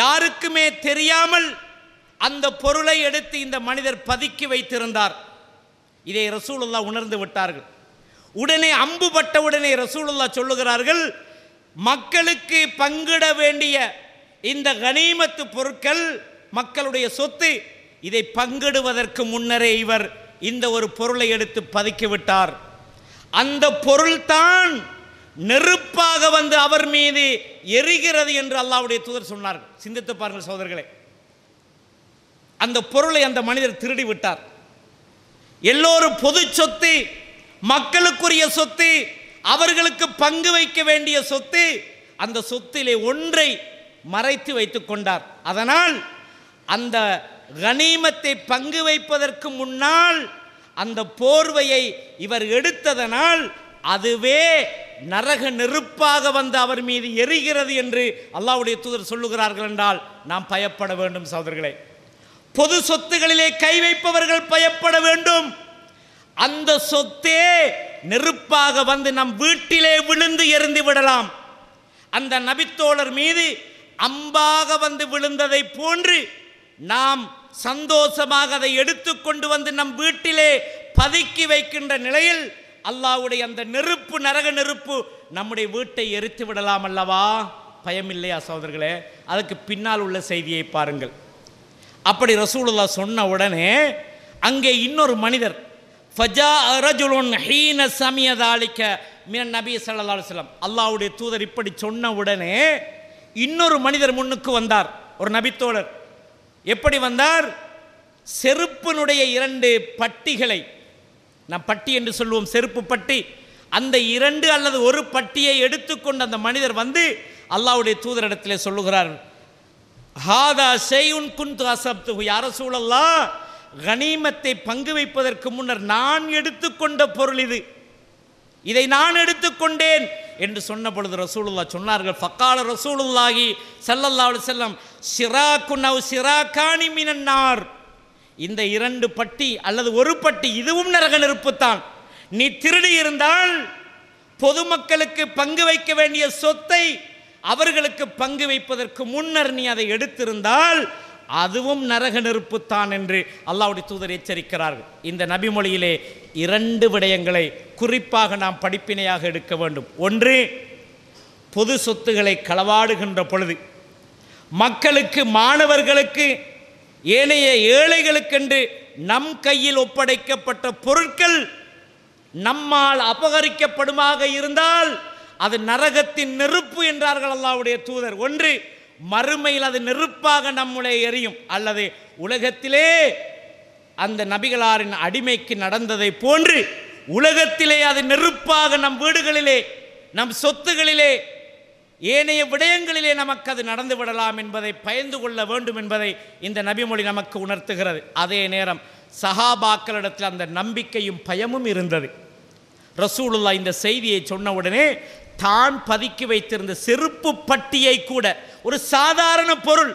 யாருக்குமே தெரியாமல் அந்த பொருளை எடுத்து இந்த மனிதர் பதுக்கி வைத்திருந்தார் இதை ரசூலுல்லா உணர்ந்து விட்டார்கள் உடனே அம்பு உடனே ரசூலுல்லா சொல்லுகிறார்கள் மக்களுக்கு பங்கிட வேண்டிய இந்த கனிமத்து பொருட்கள் மக்களுடைய சொத்து இதை பங்கிடுவதற்கு முன்னரே இவர் இந்த ஒரு பொருளை எடுத்து பதுக்கிவிட்டார் அந்த பொருள்தான் நெருப்பாக வந்து அவர் மீது எரிகிறது என்று அல்லாவுடைய தூதர் சொன்னார்கள் சிந்தித்து பாருங்கள் சோதர்களே அந்த பொருளை அந்த மனிதர் திருடி விட்டார் எல்லோரும் பொது சொத்து மக்களுக்குரிய சொத்து அவர்களுக்கு பங்கு வைக்க வேண்டிய சொத்து அந்த சொத்திலே ஒன்றை மறைத்து வைத்து கொண்டார் அதனால் அந்த கனிமத்தை பங்கு வைப்பதற்கு முன்னால் அந்த போர்வையை இவர் எடுத்ததனால் அதுவே நரக நெருப்பாக வந்து அவர் மீது எரிகிறது என்று அல்லாவுடைய தூதர் சொல்லுகிறார்கள் என்றால் நாம் பயப்பட வேண்டும் சகோதரர்களே பொது சொத்துகளிலே கை வைப்பவர்கள் பயப்பட வேண்டும் அந்த சொத்தே நெருப்பாக வந்து நம் வீட்டிலே விழுந்து எரிந்து விடலாம் அந்த நபித்தோழர் மீது அம்பாக வந்து விழுந்ததை போன்று நாம் சந்தோஷமாக அதை எடுத்துக்கொண்டு வந்து நம் வீட்டிலே பதுக்கி வைக்கின்ற நிலையில் அல்லாவுடைய அந்த நெருப்பு நரக நெருப்பு நம்முடைய வீட்டை எரித்து விடலாம் அல்லவா பயமில்லையா சோதர்களே அதுக்கு பின்னால் உள்ள செய்தியை பாருங்கள் அப்படி ரசூலுல்லா சொன்ன உடனே அங்கே இன்னொரு மனிதர் ஃபஜா அரஜுலுன் ஹீன சமியதாளிக்க மீன் நபி சல்லா அல்லாவுடைய தூதர் இப்படி சொன்ன உடனே இன்னொரு மனிதர் முன்னுக்கு வந்தார் ஒரு நபித்தோழர் எப்படி வந்தார் செருப்பினுடைய இரண்டு பட்டிகளை நான் பட்டி என்று சொல்லுவோம் செருப்பு பட்டி அந்த இரண்டு அல்லது ஒரு பட்டியை எடுத்துக்கொண்டு அந்த மனிதர் வந்து அல்லாவுடைய தூதரிடத்தில் சொல்லுகிறார் ஹாதா ஷெய்உன் குந்து அசப்து யார சூழல்லா கனிமத்தை பங்கு வைப்பதற்கு முன்னர் நான் எடுத்துக்கொண்ட பொருள் இது இதை நான் எடுத்துக்கொண்டேன் என்று சொன்ன பொழுது ரசூலுல்லா சொன்னார்கள் ஃபக்கால ரசூலுல்லாகி செல்லல்லாவுடைய செல்லம் நவ் சிராக்கானி மினன்னார் இந்த இரண்டு பட்டி அல்லது ஒரு பட்டி இதுவும் நரக நெருப்புத்தான் நீ திருடி இருந்தால் பொதுமக்களுக்கு பங்கு வைக்க வேண்டிய சொத்தை அவர்களுக்கு பங்கு வைப்பதற்கு முன்னர் நீ அதை எடுத்திருந்தால் அதுவும் நரக நெருப்புத்தான் என்று அல்லாவுடைய தூதர் எச்சரிக்கிறார்கள் இந்த நபிமொழியிலே இரண்டு விடயங்களை குறிப்பாக நாம் படிப்பினையாக எடுக்க வேண்டும் ஒன்று பொது சொத்துக்களை களவாடுகின்ற பொழுது மக்களுக்கு மாணவர்களுக்கு ஏனைய ஏழைகளுக்கென்று நம் கையில் ஒப்படைக்கப்பட்ட பொருட்கள் நம்மால் அபகரிக்கப்படுமாக இருந்தால் அது நரகத்தின் நெருப்பு என்றார்கள் அல்லாவுடைய தூதர் ஒன்று மறுமையில் அது நெருப்பாக நம்முடைய எரியும் அல்லது உலகத்திலே அந்த நபிகளாரின் அடிமைக்கு நடந்ததை போன்று உலகத்திலே அது நெருப்பாக நம் வீடுகளிலே நம் சொத்துகளிலே ஏனைய விடயங்களிலே நமக்கு அது நடந்து விடலாம் என்பதை பயந்து கொள்ள வேண்டும் என்பதை இந்த நபிமொழி நமக்கு உணர்த்துகிறது அதே நேரம் சஹாபாக்களிடத்தில் அந்த நம்பிக்கையும் பயமும் இருந்தது ரசூலுல்லா இந்த செய்தியை சொன்ன உடனே தான் பதுக்கி வைத்திருந்த செருப்பு பட்டியை கூட ஒரு சாதாரண பொருள்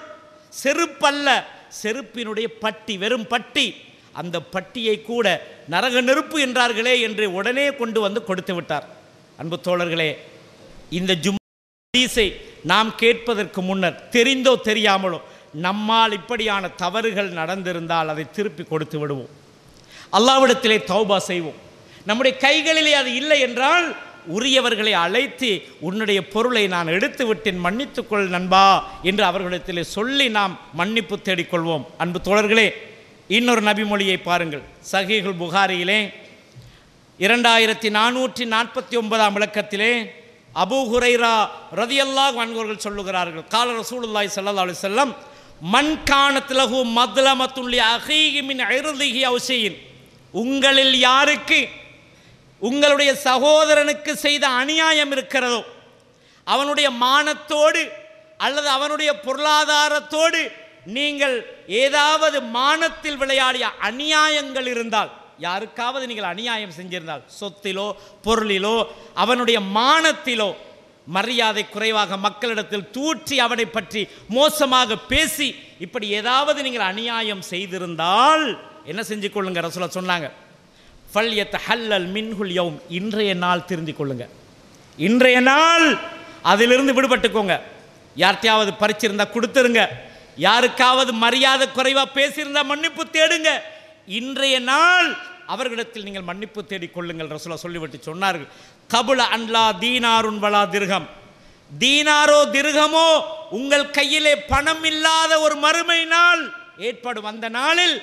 செருப்பல்ல செருப்பினுடைய பட்டி வெறும் பட்டி அந்த பட்டியை கூட நரக நெருப்பு என்றார்களே என்று உடனே கொண்டு வந்து கொடுத்து விட்டார் அன்பு தோழர்களே இந்த ஜும் ஹதீஸை நாம் கேட்பதற்கு முன்னர் தெரிந்தோ தெரியாமலோ நம்மால் இப்படியான தவறுகள் நடந்திருந்தால் அதை திருப்பி கொடுத்து விடுவோம் அல்லாவிடத்திலே தௌபா செய்வோம் நம்முடைய கைகளிலே அது இல்லை என்றால் உரியவர்களை அழைத்து உன்னுடைய பொருளை நான் எடுத்து விட்டேன் மன்னித்துக்கொள் நண்பா என்று அவர்களிடத்திலே சொல்லி நாம் மன்னிப்பு தேடிக்கொள்வோம் அன்பு தோழர்களே இன்னொரு நபிமொழியை பாருங்கள் சகிகள் புகாரியிலே இரண்டாயிரத்தி நானூற்றி நாற்பத்தி ஒன்பதாம் விளக்கத்திலே அபு ஹுரைரா ரதியல்லாஹ் வான்கோர்கள் சொல்லுகிறார்கள் கால ரசூலுல்லாய் சல்லா அலி செல்லம் மண்காணத்திலகு மதுலமத்துள்ளி அகீமின் அருதிகி அவசியின் உங்களில் யாருக்கு உங்களுடைய சகோதரனுக்கு செய்த அநியாயம் இருக்கிறதோ அவனுடைய மானத்தோடு அல்லது அவனுடைய பொருளாதாரத்தோடு நீங்கள் ஏதாவது மானத்தில் விளையாடிய அநியாயங்கள் இருந்தால் யாருக்காவது நீங்கள் அநியாயம் செஞ்சிருந்தால் சொத்திலோ பொருளிலோ அவனுடைய மானத்திலோ மரியாதை குறைவாக மக்களிடத்தில் தூற்றி அவனை பற்றி மோசமாக பேசி இப்படி ஏதாவது நீங்கள் அநியாயம் செய்திருந்தால் என்ன செஞ்சு கொள்ளுங்க ரசூல சொன்னாங்க ஃபல்யத் ஹல்லல் மின்ஹுல் யௌம் இன்றைய நாள் திருந்திக் கொள்ளுங்க இன்றைய நாள் அதிலிருந்து விடுபட்டுக்கோங்க யார்கிட்டையாவது பறிச்சிருந்தா கொடுத்துருங்க யாருக்காவது மரியாதை குறைவாக பேசியிருந்தா மன்னிப்பு தேடுங்க இன்றைய நாள் அவர்களிடத்தில் நீங்கள் மன்னிப்பு தேடிக்கொள்ளுங்கள் ரசூலா சொல்லிவிட்டு சொன்னார்கள் கபுல அன்லா தீனாருன் வலா திருகம் தீனாரோ திருகமோ உங்கள் கையிலே பணம் இல்லாத ஒரு மறுமை நாள் ஏற்படும் அந்த நாளில்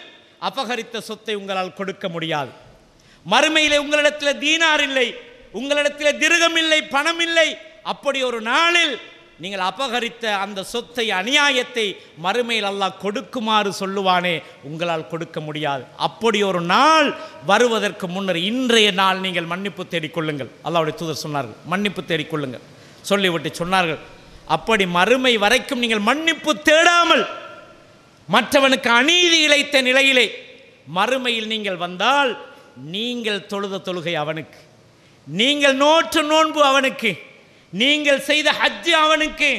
அபகரித்த சொத்தை உங்களால் கொடுக்க முடியாது மறுமையிலே உங்களிடத்தில் தீனார் இல்லை உங்களிடத்தில் திருகம் இல்லை பணம் இல்லை அப்படி ஒரு நாளில் நீங்கள் அபகரித்த அந்த சொத்தை அநியாயத்தை மறுமையில் அல்லாஹ் கொடுக்குமாறு சொல்லுவானே உங்களால் கொடுக்க முடியாது அப்படி ஒரு நாள் வருவதற்கு முன்னர் இன்றைய நாள் நீங்கள் மன்னிப்பு தேடிக்கொள்ளுங்கள் அல்லாவுடைய தூதர் சொன்னார்கள் மன்னிப்பு தேடிக்கொள்ளுங்கள் சொல்லிவிட்டு சொன்னார்கள் அப்படி மறுமை வரைக்கும் நீங்கள் மன்னிப்பு தேடாமல் மற்றவனுக்கு அநீதி இழைத்த நிலையிலே மறுமையில் நீங்கள் வந்தால் நீங்கள் தொழுத தொழுகை அவனுக்கு நீங்கள் நோற்று நோன்பு அவனுக்கு நீங்கள் செய்த ஹஜ்ஜு அவனுக்கு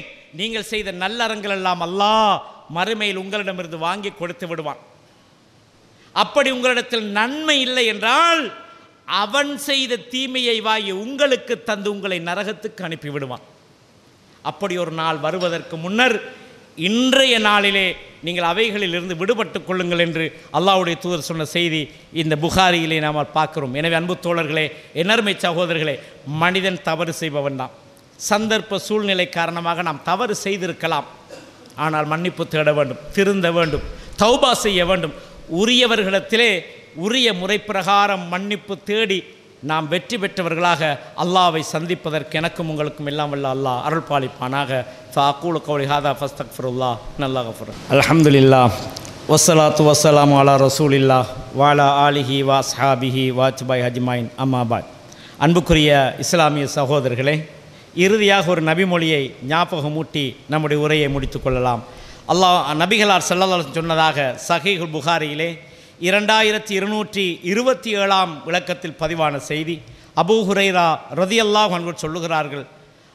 நீங்கள் செய்த நல்லறங்கள் எல்லாம் அல்லாஹ் மறுமையில் உங்களிடமிருந்து வாங்கி கொடுத்து விடுவான் அப்படி உங்களிடத்தில் நன்மை இல்லை என்றால் அவன் செய்த தீமையை வாங்கி உங்களுக்கு தந்து உங்களை நரகத்துக்கு அனுப்பி விடுவான் அப்படி ஒரு நாள் வருவதற்கு முன்னர் இன்றைய நாளிலே நீங்கள் அவைகளில் இருந்து விடுபட்டுக் கொள்ளுங்கள் என்று அல்லாவுடைய தூதர் சொன்ன செய்தி இந்த புகாரியிலே நாம் பார்க்கிறோம் எனவே அன்பு தோழர்களே எனர்மை சகோதரர்களே மனிதன் தவறு செய்பவன் தான் சந்தர்ப்ப சூழ்நிலை காரணமாக நாம் தவறு செய்திருக்கலாம் ஆனால் மன்னிப்பு தேட வேண்டும் திருந்த வேண்டும் தௌபா செய்ய வேண்டும் உரியவர்களிடத்திலே உரிய முறை பிரகாரம் மன்னிப்பு தேடி நாம் வெற்றி பெற்றவர்களாக அல்லாவை சந்திப்பதற்கு எனக்கும் உங்களுக்கும் எல்லாம் வல்ல அல்லாஹ் அருள் பாலிப்பானாக ஃபாக்கூலு கவுலி ஹாதா ஃபஸ்தக்ஃபருல்லா நல்லா கஃபர் அலமதுல்லா வசலாத்து வசலாம் ரசூல் இல்லா வாலா ஆலிஹி வாஸ்ஹாபிஹி வாஜ்பாய் ஹஜ்மாயின் அம்மாபாய் அன்புக்குரிய இஸ்லாமிய சகோதரர்களே இறுதியாக ஒரு நபிமொழியை ஞாபகமூட்டி நம்முடைய உரையை முடித்து கொள்ளலாம் அல்லாஹ் நபிகளார் செல்லலாம் சொன்னதாக சஹீஹுல் புகாரியிலே இரண்டாயிரத்தி இருநூற்றி இருபத்தி ஏழாம் விளக்கத்தில் பதிவான செய்தி அபூ ஹுரைரா ரதி அல்லாஹ் அன்பு சொல்லுகிறார்கள்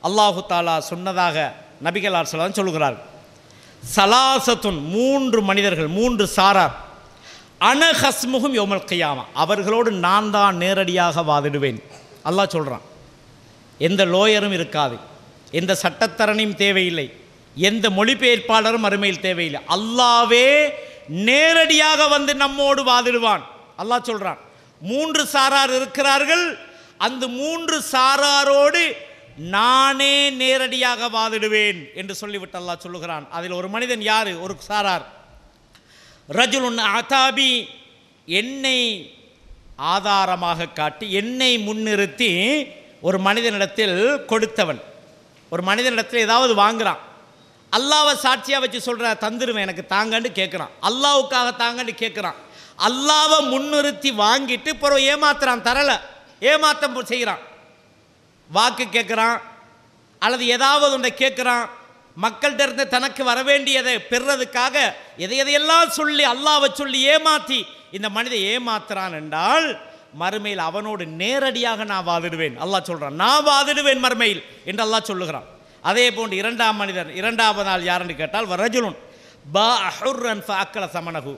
அல்லாஹு தாலா சொன்னதாக நபிகளார் செல்லாம் சொல்லுகிறார்கள் சலாசத்துன் மூன்று மனிதர்கள் மூன்று சாரார் அனஹஸ்முகம் யோமல் கையாமா அவர்களோடு நான் தான் நேரடியாக வாதிடுவேன் அல்லாஹ் சொல்கிறான் எந்த லோயரும் இருக்காது எந்த சட்டத்தரணியும் தேவையில்லை எந்த மொழிபெயர்ப்பாளரும் அருமையில் தேவையில்லை அல்லாவே நேரடியாக வந்து நம்மோடு வாதிடுவான் அல்லாஹ் சொல்கிறான் மூன்று சாரார் இருக்கிறார்கள் அந்த மூன்று சாராரோடு நானே நேரடியாக வாதிடுவேன் என்று சொல்லிவிட்டு அல்லாஹ் சொல்லுகிறான் அதில் ஒரு மனிதன் யார் ஒரு சாரார் ரஜுலுன் அதாபி என்னை ஆதாரமாக காட்டி என்னை முன்னிறுத்தி ஒரு மனிதனிடத்தில் கொடுத்தவன் ஒரு மனிதனிடத்தில் ஏதாவது வாங்குகிறான் அல்லாவை சாட்சியாக வச்சு சொல்கிற தந்துருவேன் எனக்கு தாங்கன்னு கேட்குறான் அல்லாவுக்காக தாங்கன்னு கேட்குறான் அல்லாவை முன்னிறுத்தி வாங்கிட்டு பிறகு ஏமாத்துறான் தரலை ஏமாத்தம் செய்கிறான் வாக்கு கேட்குறான் அல்லது ஏதாவது ஒன்றை கேட்குறான் மக்கள்கிட்ட இருந்து தனக்கு வரவேண்டியதை பெறுறதுக்காக எதை எதையெல்லாம் சொல்லி அல்லாவை சொல்லி ஏமாற்றி இந்த மனிதன் ஏமாத்துறான் என்றால் மறுமையில் அவனோடு நேரடியாக நான் வாதிடுவேன் அல்லா சொல்கிறான் நான் வாதிடுவேன் மறுமையில் என்று அல்லா சொல்லுகிறான் அதே போன்று இரண்டாம் மனிதர் இரண்டாவது நாள் யாருன்னு கேட்டால் வரஜுலுன் பா அஹுர்ரன் அக்கல சமனகு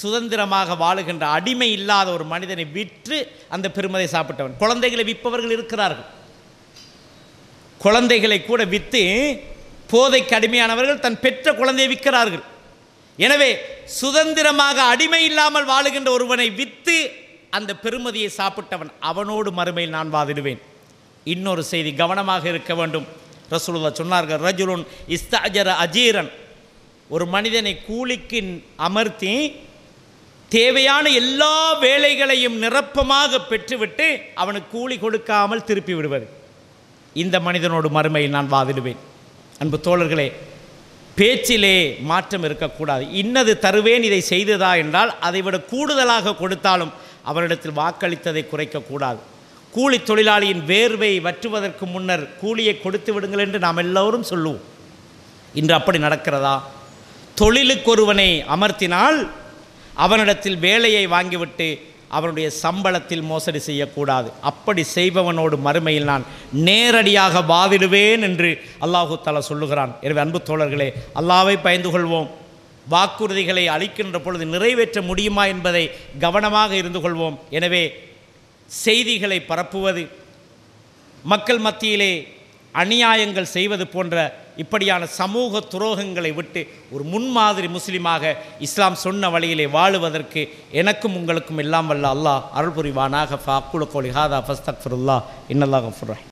சுதந்திரமாக வாழுகின்ற அடிமை இல்லாத ஒரு மனிதனை விற்று அந்த பெருமதை சாப்பிட்டவன் குழந்தைகளை விற்பவர்கள் இருக்கிறார்கள் குழந்தைகளை கூட விற்று போதைக்கு அடிமையானவர்கள் தன் பெற்ற குழந்தையை விற்கிறார்கள் எனவே சுதந்திரமாக அடிமை இல்லாமல் வாழுகின்ற ஒருவனை விற்று அந்த பெருமதியை சாப்பிட்டவன் அவனோடு மறுமையில் நான் வாதிடுவேன் இன்னொரு செய்தி கவனமாக இருக்க வேண்டும் ரசூலுல்லா சொன்னார்கள் ரஜுலுன் இஸ்தாஜர அஜீரன் ஒரு மனிதனை கூலிக்கு அமர்த்தி தேவையான எல்லா வேலைகளையும் நிரப்பமாக பெற்றுவிட்டு அவனுக்கு கூலி கொடுக்காமல் திருப்பி விடுவது இந்த மனிதனோடு மறுமையில் நான் வாதிடுவேன் அன்பு தோழர்களே பேச்சிலே மாற்றம் இருக்கக்கூடாது இன்னது தருவேன் இதை செய்ததா என்றால் அதை விட கூடுதலாக கொடுத்தாலும் அவரிடத்தில் வாக்களித்ததை குறைக்கக்கூடாது கூலி தொழிலாளியின் வேர்வை வற்றுவதற்கு முன்னர் கூலியை கொடுத்து விடுங்கள் என்று நாம் எல்லோரும் சொல்லுவோம் இன்று அப்படி நடக்கிறதா தொழிலுக்கு ஒருவனை அமர்த்தினால் அவனிடத்தில் வேலையை வாங்கிவிட்டு அவனுடைய சம்பளத்தில் மோசடி செய்யக்கூடாது அப்படி செய்பவனோடு மறுமையில் நான் நேரடியாக வாதிடுவேன் என்று அல்லாஹு தலா சொல்லுகிறான் எனவே அன்பு தோழர்களே அல்லாவை பயந்து கொள்வோம் வாக்குறுதிகளை அளிக்கின்ற பொழுது நிறைவேற்ற முடியுமா என்பதை கவனமாக இருந்து கொள்வோம் எனவே செய்திகளை பரப்புவது மக்கள் மத்தியிலே அநியாயங்கள் செய்வது போன்ற இப்படியான சமூக துரோகங்களை விட்டு ஒரு முன்மாதிரி முஸ்லீமாக இஸ்லாம் சொன்ன வழியிலே வாழுவதற்கு எனக்கும் உங்களுக்கும் எல்லாம் வல்ல அல்லாஹ் அருள் புரிவானாக ஃபா கோலி ஹாதா ஃபஸ்தக் இன்னல்லாஹ் ஃபுர்ரஹ்